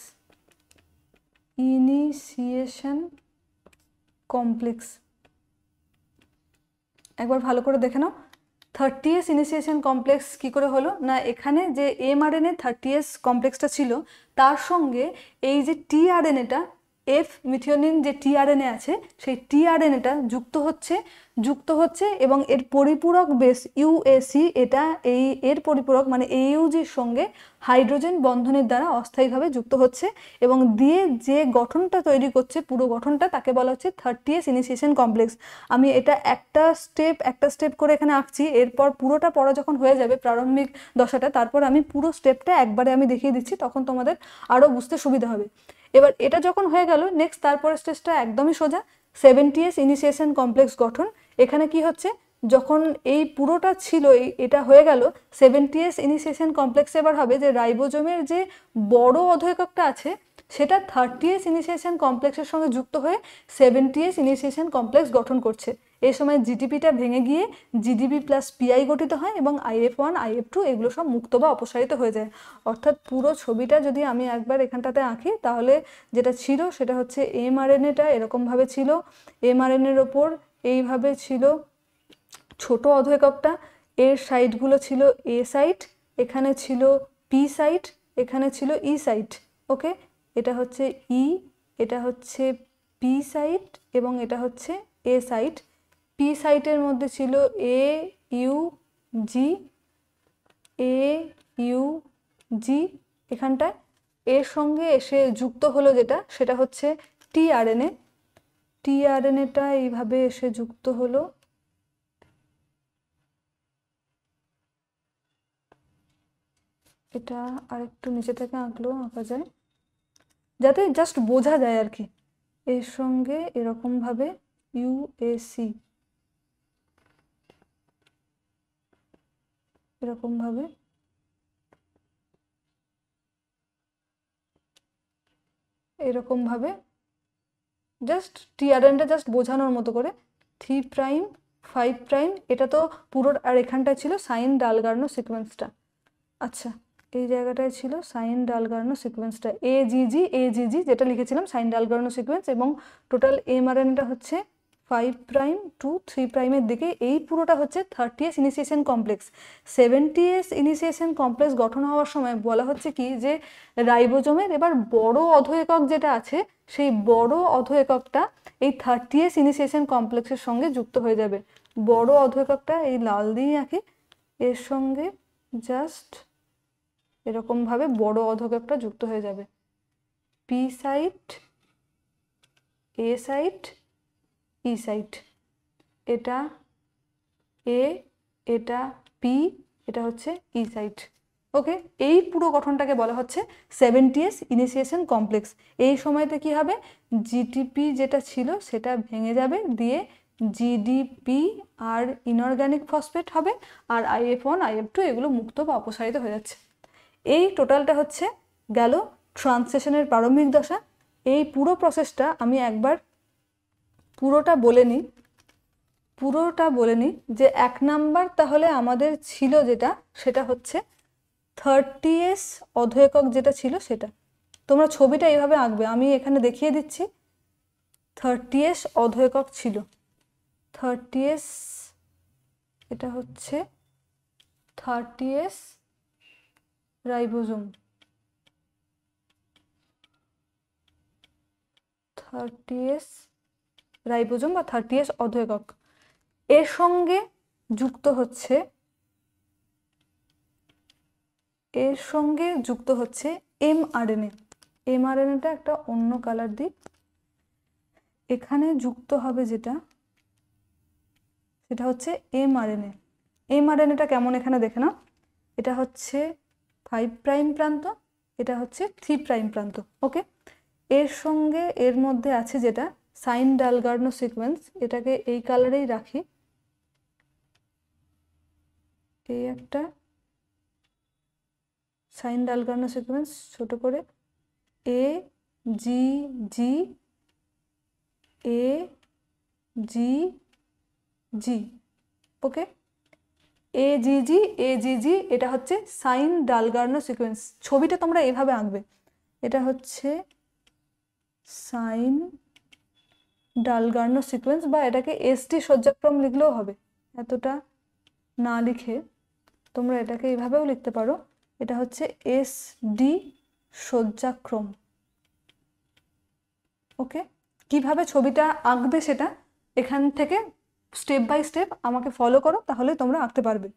initiation complex একবার ভালো করে দেখে নাও থার্টিএস ইনিসিয়েশন কমপ্লেক্স কি করে হলো না এখানে যে M R N thirty thirty S কমপ্লেক্সটা ছিল তার সঙ্গে এই যে টিআরএনএটা এফ মিথিওনিন যে টিআরএনএ আছে সেই টিআরএনএটা যুক্ত হচ্ছে যুক্ত হচ্ছে এবং এর পরিপূরক বেস ইউএসি এটা এই এর পরিপূরক মানে এইউজির সঙ্গে হাইড্রোজেন বন্ধনের দ্বারা অস্থায়ীভাবে যুক্ত হচ্ছে এবং দিয়ে যে গঠনটা তৈরি করছে পুরো গঠনটা তাকে বলা হচ্ছে থার্টি এস ইনিশিয়েশন কমপ্লেক্স আমি এটা একটা স্টেপ একটা স্টেপ করে এখানে আঁকছি এরপর পুরোটা পড়া যখন হয়ে যাবে প্রারম্ভিক দশাটা তারপর আমি পুরো স্টেপটা একবারে আমি দেখিয়ে দিচ্ছি তখন তোমাদের আরও বুঝতে সুবিধা হবে এবার এটা যখন হয়ে গেল নেক্সট তারপরের স্টেজটা একদমই সোজা সেভেন্টিএস ইনিশিয়েশন কমপ্লেক্স গঠন এখানে কি হচ্ছে যখন এই পুরোটা ছিল এটা হয়ে গেল সেভেন্টিএস ইনিশিয়েশন কমপ্লেক্সে এবার হবে যে রাইবোজোমের যে বড় অধৈককটা আছে সেটা থার্টিএস ইনিশিয়েশন কমপ্লেক্সের সঙ্গে যুক্ত হয়ে সেভেন্টিএস ইনিশিয়েশন কমপ্লেক্স গঠন করছে এ সময় জিডিপিটা ভেঙে গিয়ে জিডিপি প্লাস পিআই গঠিত হয় এবং আইএফ ওয়ান আইএফ টু এগুলো সব মুক্ত বা অপসারিত হয়ে যায় অর্থাৎ পুরো ছবিটা যদি আমি একবার এখানটাতে আঁকি তাহলে যেটা ছিল সেটা হচ্ছে এমআরএনএটা এরকমভাবে ছিল এমআরএনএর ওপর এইভাবে ছিল ছোট অধেককটা এর সাইডগুলো ছিল এ সাইট এখানে ছিল পি সাইট এখানে ছিল ই সাইট ওকে এটা হচ্ছে ই e, এটা হচ্ছে পি সাইট এবং এটা হচ্ছে এ সাইট পি সাইটের মধ্যে ছিল A U G A U জি এখানটায় এর সঙ্গে এসে যুক্ত হলো যেটা সেটা হচ্ছে টিআরএনএ টিআরএনএটা এইভাবে এসে যুক্ত হলো এটা আর একটু নিচে থেকে আঁকলেও আঁকা যায় যাতে জাস্ট বোঝা যায় আর কি এর সঙ্গে এরকমভাবে ইউএসি এরকমভাবে এরকমভাবে জাস্ট টিআরএনটা জাস্ট বোঝানোর মতো করে থ্রি প্রাইম ফাইভ প্রাইম এটা তো পুরো আর এখানটায় ছিল সাইন ডালগার্নো সিকোয়েন্সটা আচ্ছা এই জায়গাটায় ছিল সাইন ডালগার্নো সিকোয়েন্সটা এ জি জি এ জি জি যেটা লিখেছিলাম সাইন ডালগার্নো সিকোয়েন্স এবং টোটাল এমআরএনটা হচ্ছে ফাইভ প্রাইম টু থ্রি প্রাইমের দিকে এই পুরোটা হচ্ছে thirty S initiation complex seventy S initiation complex গঠন হওয়ার সময় বলা হচ্ছে কি যে রাইবোজমের এবার বড় অধ একক যেটা আছে সেই বড় অধ এককটা এই থার্টি এস ইনিসিয়েশন কমপ্লেক্সের সঙ্গে যুক্ত হয়ে যাবে বড় অধ এককটা এই লাল দিয়ে আঁকি এর সঙ্গে জাস্ট এরকমভাবে বড় অধকেপটা যুক্ত হয়ে যাবে P site A site E site এটা এ এটা পি এটা হচ্ছে ই সাইট ওকে এই পুরো গঠনটাকে বলা হচ্ছে সেভেন্টিএস ইনিশিয়েশন কমপ্লেক্স এই সময়তে কি হবে জিটিপি যেটা ছিল সেটা ভেঙে যাবে দিয়ে জিডিপি আর ইনঅর্গ্যানিক ফসফেট হবে আর আইএফ ওয়ান আইএফ টু এগুলো মুক্ত বা অপসারিত হয়ে যাচ্ছে এই টোটালটা হচ্ছে গেল ট্রান্সেশনের প্রারম্ভিক দশা এই পুরো প্রসেসটা আমি একবার পুরোটা বলে নিই পুরোটা বলে নিই যে এক নাম্বার তাহলে আমাদের ছিল যেটা সেটা হচ্ছে থার্টি এস অধ একক যেটা ছিল সেটা তোমরা ছবিটা এইভাবে আঁকবে আমি এখানে দেখিয়ে দিচ্ছি থার্টি এস অধ একক ছিল থার্টি এস এটা হচ্ছে thirty S ribosome thirty S ribosome বা থার্টি এস অধৈকক এর সঙ্গে যুক্ত হচ্ছে এর সঙ্গে যুক্ত হচ্ছে এমআরএনএ এমআরএনএটা একটা অন্য কালার দিক এখানে যুক্ত হবে যেটা সেটা হচ্ছে এমআরএনএ এটা কেমন এখানে দেখে না এটা হচ্ছে ফাইভ প্রাইম প্রান্ত এটা হচ্ছে থ্রি প্রাইম প্রান্ত ওকে এর সঙ্গে এর মধ্যে আছে যেটা সাইন ডালগার্নো সিকোয়েন্স এটাকে এই কালারেই রাখি এই একটা সাইন ডালগার্নো সিকোয়েন্স ছোট করে এ জি জি এ জি জি ওকে এ জি জি এ জি জি এটা হচ্ছে সাইন ডালগার্নো সিকোয়েন্স ছবিটা তোমরা এভাবে আঁকবে এটা হচ্ছে সাইন ডালগার্নো সিকোয়েন্স বা এটাকে এসটি শয্যাক্রম লিখলেও হবে এতটা না লিখে তোমরা এটাকে এইভাবেও লিখতে পারো এটা হচ্ছে এস ডি শয্যাক্রম ওকে কিভাবে ছবিটা আঁকবে সেটা এখান থেকে স্টেপ বাই স্টেপ আমাকে ফলো করো তাহলে তোমরা আঁকতে পারবে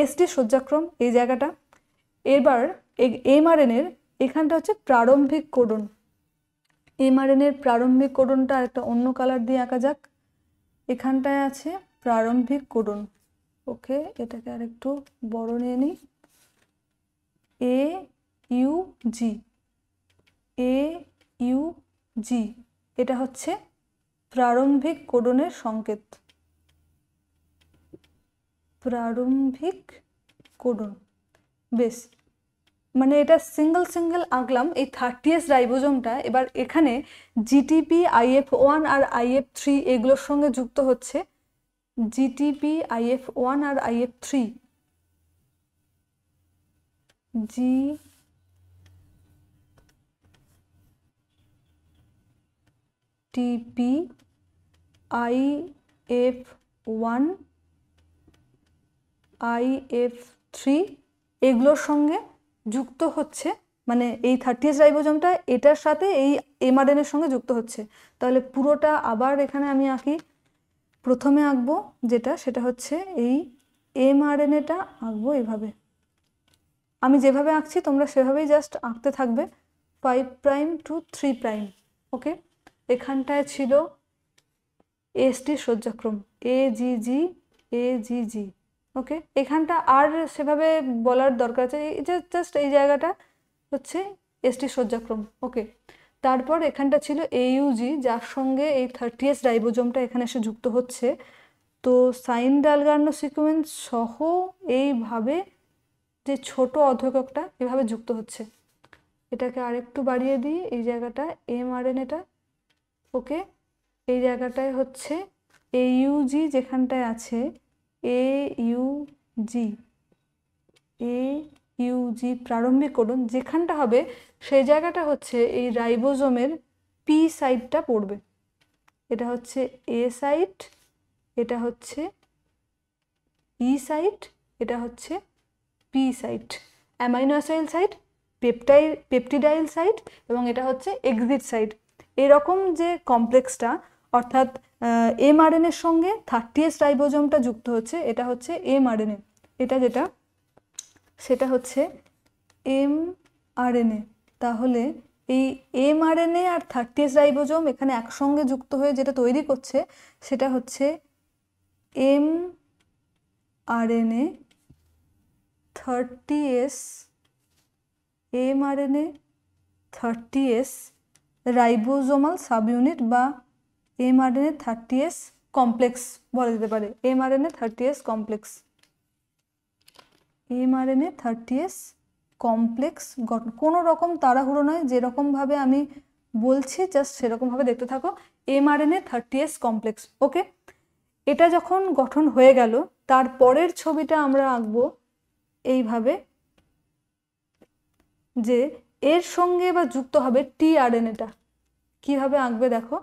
এসটি শয্যাক্রম এই জায়গাটা এবার এম আর এর এখানটা হচ্ছে প্রারম্ভিক কোডন এমআরএনএর প্রারম্ভিক কোডনটা একটা অন্য কালার দিয়ে আঁকা যাক এখানটায় আছে প্রারম্ভিক কোডন ওকে এটাকে আর একটু বড় নিয়ে নিই এ ইউ জি এ ইউ জি এটা হচ্ছে প্রারম্ভিক কোডনের সংকেত প্রারম্ভিক কোডন বেশ মানে এটা সিঙ্গেল সিঙ্গেল আঁকলাম এই থার্টিএস রাইবোজোমটা এবার এখানে জিটিপি আইএফ ওয়ান আর আইএফ থ্রি এগুলোর সঙ্গে যুক্ত হচ্ছে জিটিপি আইএফ ওয়ান আর IF three GTP I F one I F three এগুলোর সঙ্গে যুক্ত হচ্ছে মানে এই থার্টিএস রাইবোজমটা এটার সাথে এই এমআরএনের সঙ্গে যুক্ত হচ্ছে তাহলে পুরোটা আবার এখানে আমি আঁকি প্রথমে আঁকবো যেটা সেটা হচ্ছে এই এমআরএনএটা আঁকবো এভাবে আমি যেভাবে আঁকছি তোমরা সেভাবেই জাস্ট আঁকতে থাকবে five prime to three prime okay এখানটায় ছিল এসটি সজ্জাক্রম এ জি জি এ জি জি ওকে এখানটা আর সেভাবে বলার দরকার আছে জাস্ট এই জায়গাটা হচ্ছে এসটি শয্যাক্রম ওকে তারপর এখানটা ছিল এইউজি যার সঙ্গে এই থার্টিএস রাইবোজোমটা এখানে এসে যুক্ত হচ্ছে তো সাইন ডালগার্ন সিকুয়েন্স সহ এইভাবে যে ছোট অধ্যকটা এভাবে যুক্ত হচ্ছে এটাকে আরেকটু বাড়িয়ে দিই এই জায়গাটা এম এটা ওকে এই জায়গাটায় হচ্ছে এইউজি যেখানটায় আছে এ ইউ জি এ ইউজি প্রারম্ভিক করুন যেখানটা হবে সেই জায়গাটা হচ্ছে এই রাইবোজোমের পি সাইটটা পড়বে এটা হচ্ছে এ সাইট এটা হচ্ছে ই e সাইট এটা হচ্ছে পি সাইট অ্যামাইনোসাইল সাইট পেপটাই পেপটিডাইল সাইট এবং এটা হচ্ছে এক্সিট সাইট এরকম যে কমপ্লেক্সটা অর্থাৎ এর সঙ্গে থার্টিএস রাইবোজোমটা যুক্ত হচ্ছে এটা হচ্ছে এমআরএনএ এটা যেটা সেটা হচ্ছে এম এ তাহলে এই এমআরএনএ আর থার্টিএস রাইবোজম এখানে একসঙ্গে যুক্ত হয়ে যেটা তৈরি করছে সেটা হচ্ছে M R N A thirty S mRNA thirty S ribosomal subunit বা এ থার্টি এস কমপ্লেক্স বলা যেতে পারে mRNA thirty S complex mRNA thirty S complex গঠন কোনো রকম তাড়াহুড়ো নয় যেরকমভাবে আমি বলছি জাস্ট সেরকমভাবে দেখতে থাকো mRNA thirty S complex okay এটা যখন গঠন হয়ে গেল তার পরের ছবিটা আমরা আঁকবো এইভাবে যে এর সঙ্গে বা যুক্ত হবে টি আর এন এটা কীভাবে আঁকবে দেখো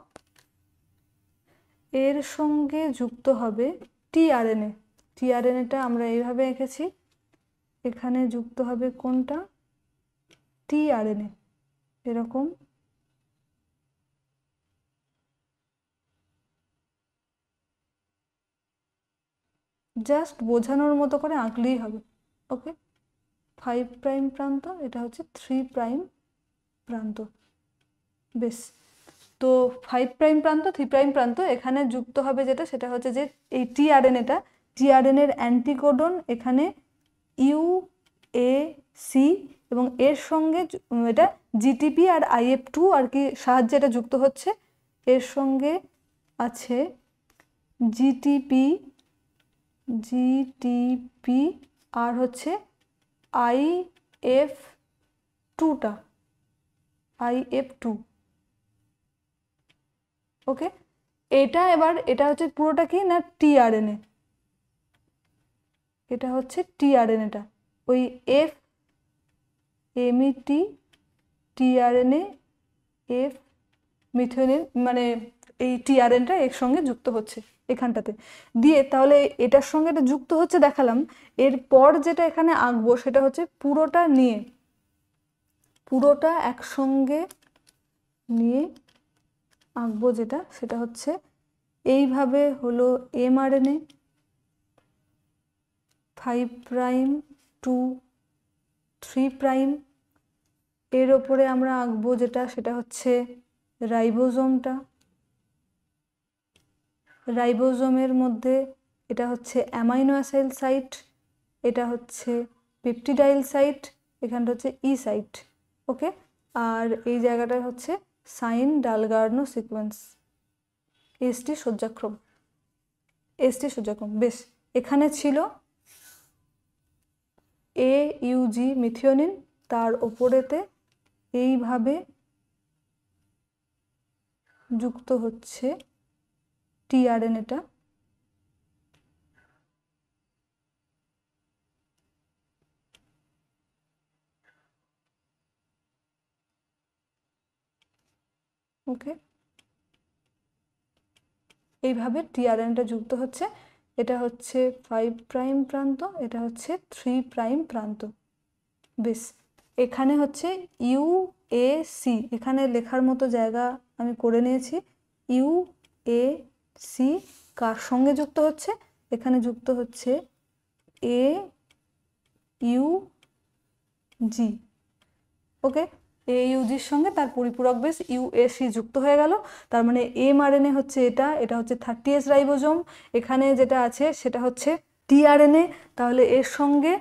এর সঙ্গে যুক্ত হবে টিআরএনএ টিআরএনএটা আমরা এইভাবে এঁকেছি এখানে যুক্ত হবে কোনটা টিআরএনএ এরকম জাস্ট বোঝানোর মতো করে আঁকলেই হবে ওকে ফাইভ প্রাইম প্রান্ত এটা হচ্ছে থ্রি প্রাইম প্রান্ত বেশ তো ফাইভ প্রাইম প্রান্ত থ্রি প্রাইম প্রান্ত এখানে যুক্ত হবে যেটা সেটা হচ্ছে যে এই টিআরএনএটা টিআরএনএর অ্যান্টিকোডন এখানে ইউ এ সি এবং এর সঙ্গে এটা জিটিপি আর আইএফ টু আর কি সাহায্যে এটা যুক্ত হচ্ছে এর সঙ্গে আছে জিটিপি জিটিপি আর হচ্ছে আইএফ টুটা আইএফ টু ওকে এটা এবার এটা হচ্ছে পুরোটা কি না টিআরএনএ এটা হচ্ছে টিআরএনএটা ওই F MET tRNA F methionine মানে এই টিআরএনটা এর সঙ্গে যুক্ত হচ্ছে এখানটাতে দিয়ে তাহলে এটার সঙ্গে এটা যুক্ত হচ্ছে দেখালাম এরপর যেটা এখানে আঁকবো সেটা হচ্ছে পুরোটা নিয়ে পুরোটা একসঙ্গে নিয়ে আঁকবো যেটা সেটা হচ্ছে এইভাবে হলো mRNA five prime to three prime এর ওপরে আমরা আঁকবো যেটা সেটা হচ্ছে রাইবোজোমটা রাইবোজোমের মধ্যে এটা হচ্ছে অ্যামাইনো অ্যাসাইল সাইট এটা হচ্ছে পেপটিডাইল সাইট এখানটা হচ্ছে ই সাইট ওকে আর এই জায়গাটা হচ্ছে সাইন ডালগার্নো সিকোয়েন্স এসটি শয্যাক্রম এসটি শয্যাক্রম বেশ এখানে ছিল এ ইউজি মিথিওনিন তার ওপরেতে এইভাবে যুক্ত হচ্ছে টিআরএনএটা ওকে এইভাবে টিআরএনটা যুক্ত হচ্ছে এটা হচ্ছে ফাইভ প্রাইম প্রান্ত এটা হচ্ছে থ্রি প্রাইম প্রান্ত বেশ এখানে হচ্ছে ইউ এ সি এখানে লেখার মতো জায়গা আমি করে নিয়েছি ইউ এ সি কার সঙ্গে যুক্ত হচ্ছে এখানে যুক্ত হচ্ছে এ ইউ জি ওকে এ ইউজির সঙ্গে তার পরিপূরক বেশ ইউএসি যুক্ত হয়ে গেল তার মানে এমআরএনএ হচ্ছে এটা এটা হচ্ছে থার্টি এস রাইবোজম এখানে যেটা আছে সেটা হচ্ছে টিআরএনএ তাহলে এর সঙ্গে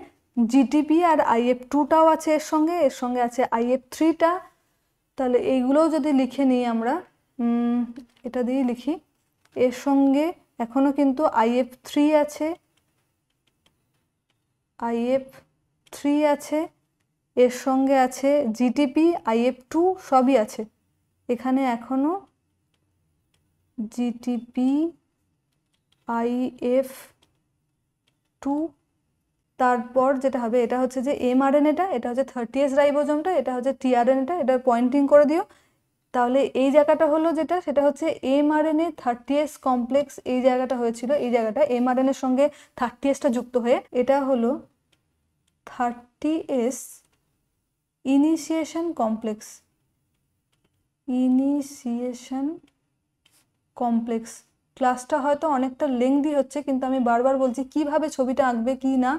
জিটিপি আর আইএফ টুটাও আছে এর সঙ্গে এর সঙ্গে আছে আইএফ থ্রিটা তাহলে এইগুলোও যদি লিখে নিই আমরা এটা দিয়ে লিখি এর সঙ্গে এখনও কিন্তু আইএফ থ্রি আছে আইএফ থ্রি আছে এর সঙ্গে আছে জিটিপি আইএফ টু সবই আছে এখানে এখনও জিটিপি আইএফ টু তারপর যেটা হবে এটা হচ্ছে যে এমআরএনএটা এটা হচ্ছে থার্টিএস রাইবোজমটা এটা হচ্ছে টিআরএনএটা এটা পয়েন্টিং করে দিও তাহলে এই জায়গাটা হলো যেটা সেটা হচ্ছে এমআরএনএ থার্টিএস কমপ্লেক্স এই জায়গাটা হয়েছিল এই জায়গাটা এমআরএনএর সঙ্গে থার্টিএসটা যুক্ত হয়ে এটা হলো thirty S initiation complex initiation complex ক্লাসটা হয়তো অনেকটা লেংদি হচ্ছে কিন্তু আমি বারবার বলছি কিভাবে ছবিটা আঁকবে কি না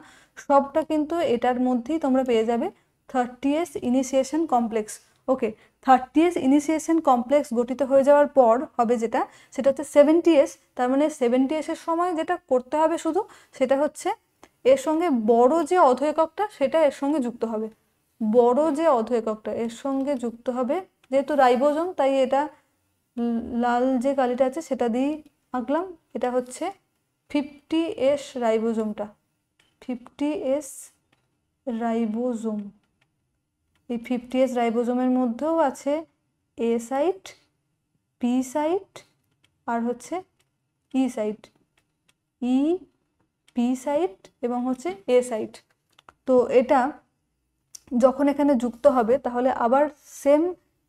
সবটা কিন্তু এটার মধ্যেই তোমরা পেয়ে যাবে thirty S initiation complex okay thirty S initiation complex গঠিত হয়ে যাওয়ার পর হবে যেটা সেটা হচ্ছে সেভেন্টি এস তার মানে সেভেন্টি এসের সময় যেটা করতে হবে শুধু সেটা হচ্ছে এর সঙ্গে বড় যে অধ সেটা এর সঙ্গে যুক্ত হবে বড় যে অধ এককটা এর সঙ্গে যুক্ত হবে যেহেতু রাইবোজম তাই এটা লাল যে কালিটা আছে সেটা দিয়ে আঁকলাম এটা হচ্ছে ফিফটি এস রাইবোজোমটা ফিফটি এস রাইবোজোম এই ফিফটি এস রাইবোজোমের মধ্যেও আছে এ সাইট পি সাইট আর হচ্ছে E site E P site এবং হচ্ছে এ সাইট তো এটা যখন এখানে যুক্ত হবে তাহলে আবার সেম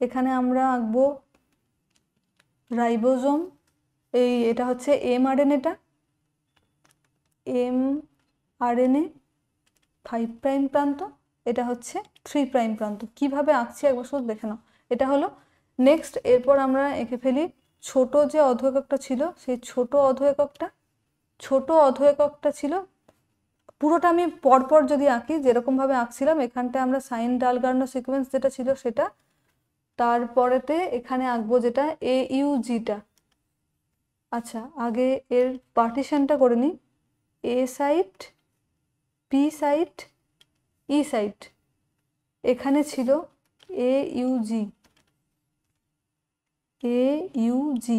এখানে আমরা আঁকবো রাইবোজোম এই এটা হচ্ছে এম আর এন এটা M R N A five prime প্রান্ত এটা হচ্ছে থ্রি প্রাইম প্রান্ত কিভাবে আঁকছি একবার শুধু দেখে নাও এটা হলো নেক্সট এরপর আমরা এঁকে ফেলি ছোট যে অধ ছিল সেই ছোট অধ এককটা ছোট অধ এককটা ছিল পুরোটা আমি পরপর যদি আঁকি যেরকমভাবে আঁকছিলাম এখানটা আমরা সাইন ডালগার্ন সিকোয়েন্স যেটা ছিল সেটা তারপরেতে এখানে আঁকবো যেটা এ ইউ জিটা আচ্ছা আগে এর পার্টিশানটা করে নিই A site P site E site এখানে ছিল A U G A U G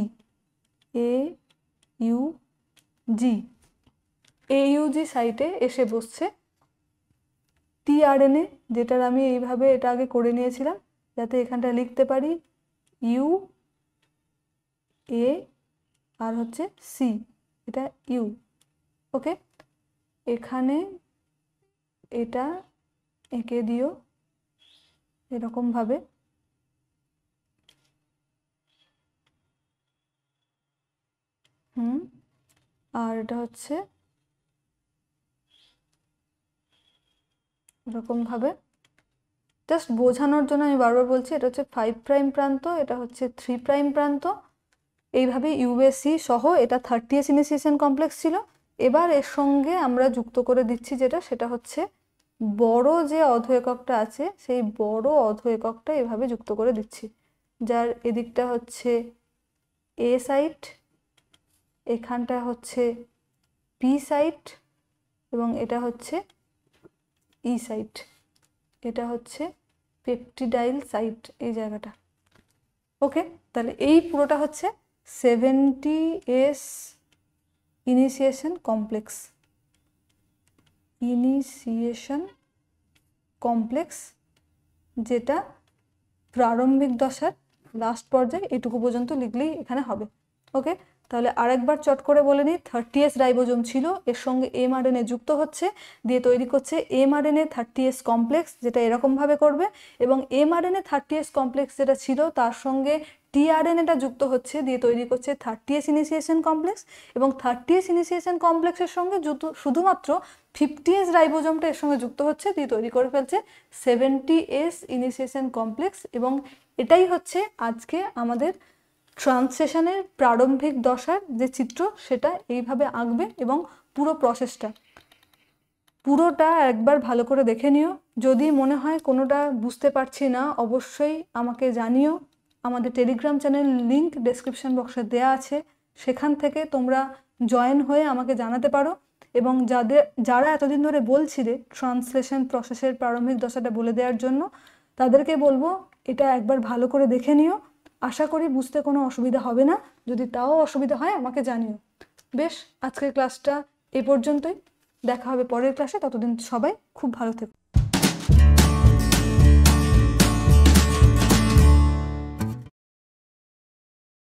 A U G AUG সাইটে এসে বসছে টিআরএনএ যেটার আমি এইভাবে এটা আগে করে নিয়েছিলাম যাতে এখানটা লিখতে পারি ইউ এ আর হচ্ছে সি এটা ইউ ওকে এখানে এটা এঁকে দিও এরকমভাবে হুম আর এটা হচ্ছে এরকমভাবে জাস্ট বোঝানোর জন্য আমি বারবার বলছি এটা হচ্ছে ফাইভ প্রাইম প্রান্ত এটা হচ্ছে থ্রি প্রাইম প্রান্ত এইভাবে ইউএসি সহ এটা থার্টি এস ইনিসিয়েশন কমপ্লেক্স ছিল এবার এর সঙ্গে আমরা যুক্ত করে দিচ্ছি যেটা সেটা হচ্ছে বড় যে অধ এককটা আছে সেই বড় অধ এককটা এভাবে যুক্ত করে দিচ্ছি যার এদিকটা হচ্ছে এ সাইট এখানটা হচ্ছে পি সাইট এবং এটা হচ্ছে ই সাইট এটা হচ্ছে পেপটিডাইল সাইট এই জায়গাটা ওকে তাহলে এই পুরোটা হচ্ছে seventy S initiation complex initiation complex যেটা প্রারম্ভিক দশার লাস্ট পর্যায়ে এটুকু পর্যন্ত লিখলেই এখানে হবে ওকে তাহলে আরেকবার চট করে বলে নিই থার্টিএস রাইবোজোম ছিল এর সঙ্গে এমআরএনএ যুক্ত হচ্ছে দিয়ে তৈরি করছে এমআরএনএ থার্টিএস কমপ্লেক্স যেটা এরকমভাবে করবে এবং এমআরএনএ থার্টিএস কমপ্লেক্স যেটা ছিল তার সঙ্গে টিআরএনএটা যুক্ত হচ্ছে দিয়ে তৈরি করছে থার্টিএস ইনিসিয়েশন কমপ্লেক্স এবং থার্টিএস ইনিসিয়েশন কমপ্লেক্সের সঙ্গে শুধুমাত্র ফিফটিএস রাইবোজোমটা এর সঙ্গে যুক্ত হচ্ছে দিয়ে তৈরি করে ফেলছে সেভেন্টি এস ইনিসিয়েশন কমপ্লেক্স এবং এটাই হচ্ছে আজকে আমাদের ট্রান্সলেশনের প্রারম্ভিক দশার যে চিত্র সেটা এইভাবে আঁকবে এবং পুরো প্রসেসটা পুরোটা একবার ভালো করে দেখে নিও যদি মনে হয় কোনোটা বুঝতে পারছি না অবশ্যই আমাকে জানিও আমাদের টেলিগ্রাম চ্যানেল লিংক ডেসক্রিপশন বক্সে দেয়া আছে সেখান থেকে তোমরা জয়েন হয়ে আমাকে জানাতে পারো এবং যাদের যারা এতদিন ধরে বলছিলে ট্রান্সলেশন প্রসেসের প্রারম্ভিক দশাটা বলে দেওয়ার জন্য তাদেরকে বলবো এটা একবার ভালো করে দেখে নিও আশা করি বুঝতে কোনো অসুবিধা হবে না যদি তাও অসুবিধা হয় আমাকে জানিও বেশ আজকের ক্লাসটা এ পর্যন্তই দেখা হবে পরের ক্লাসে ততদিন সবাই খুব ভালো থেকো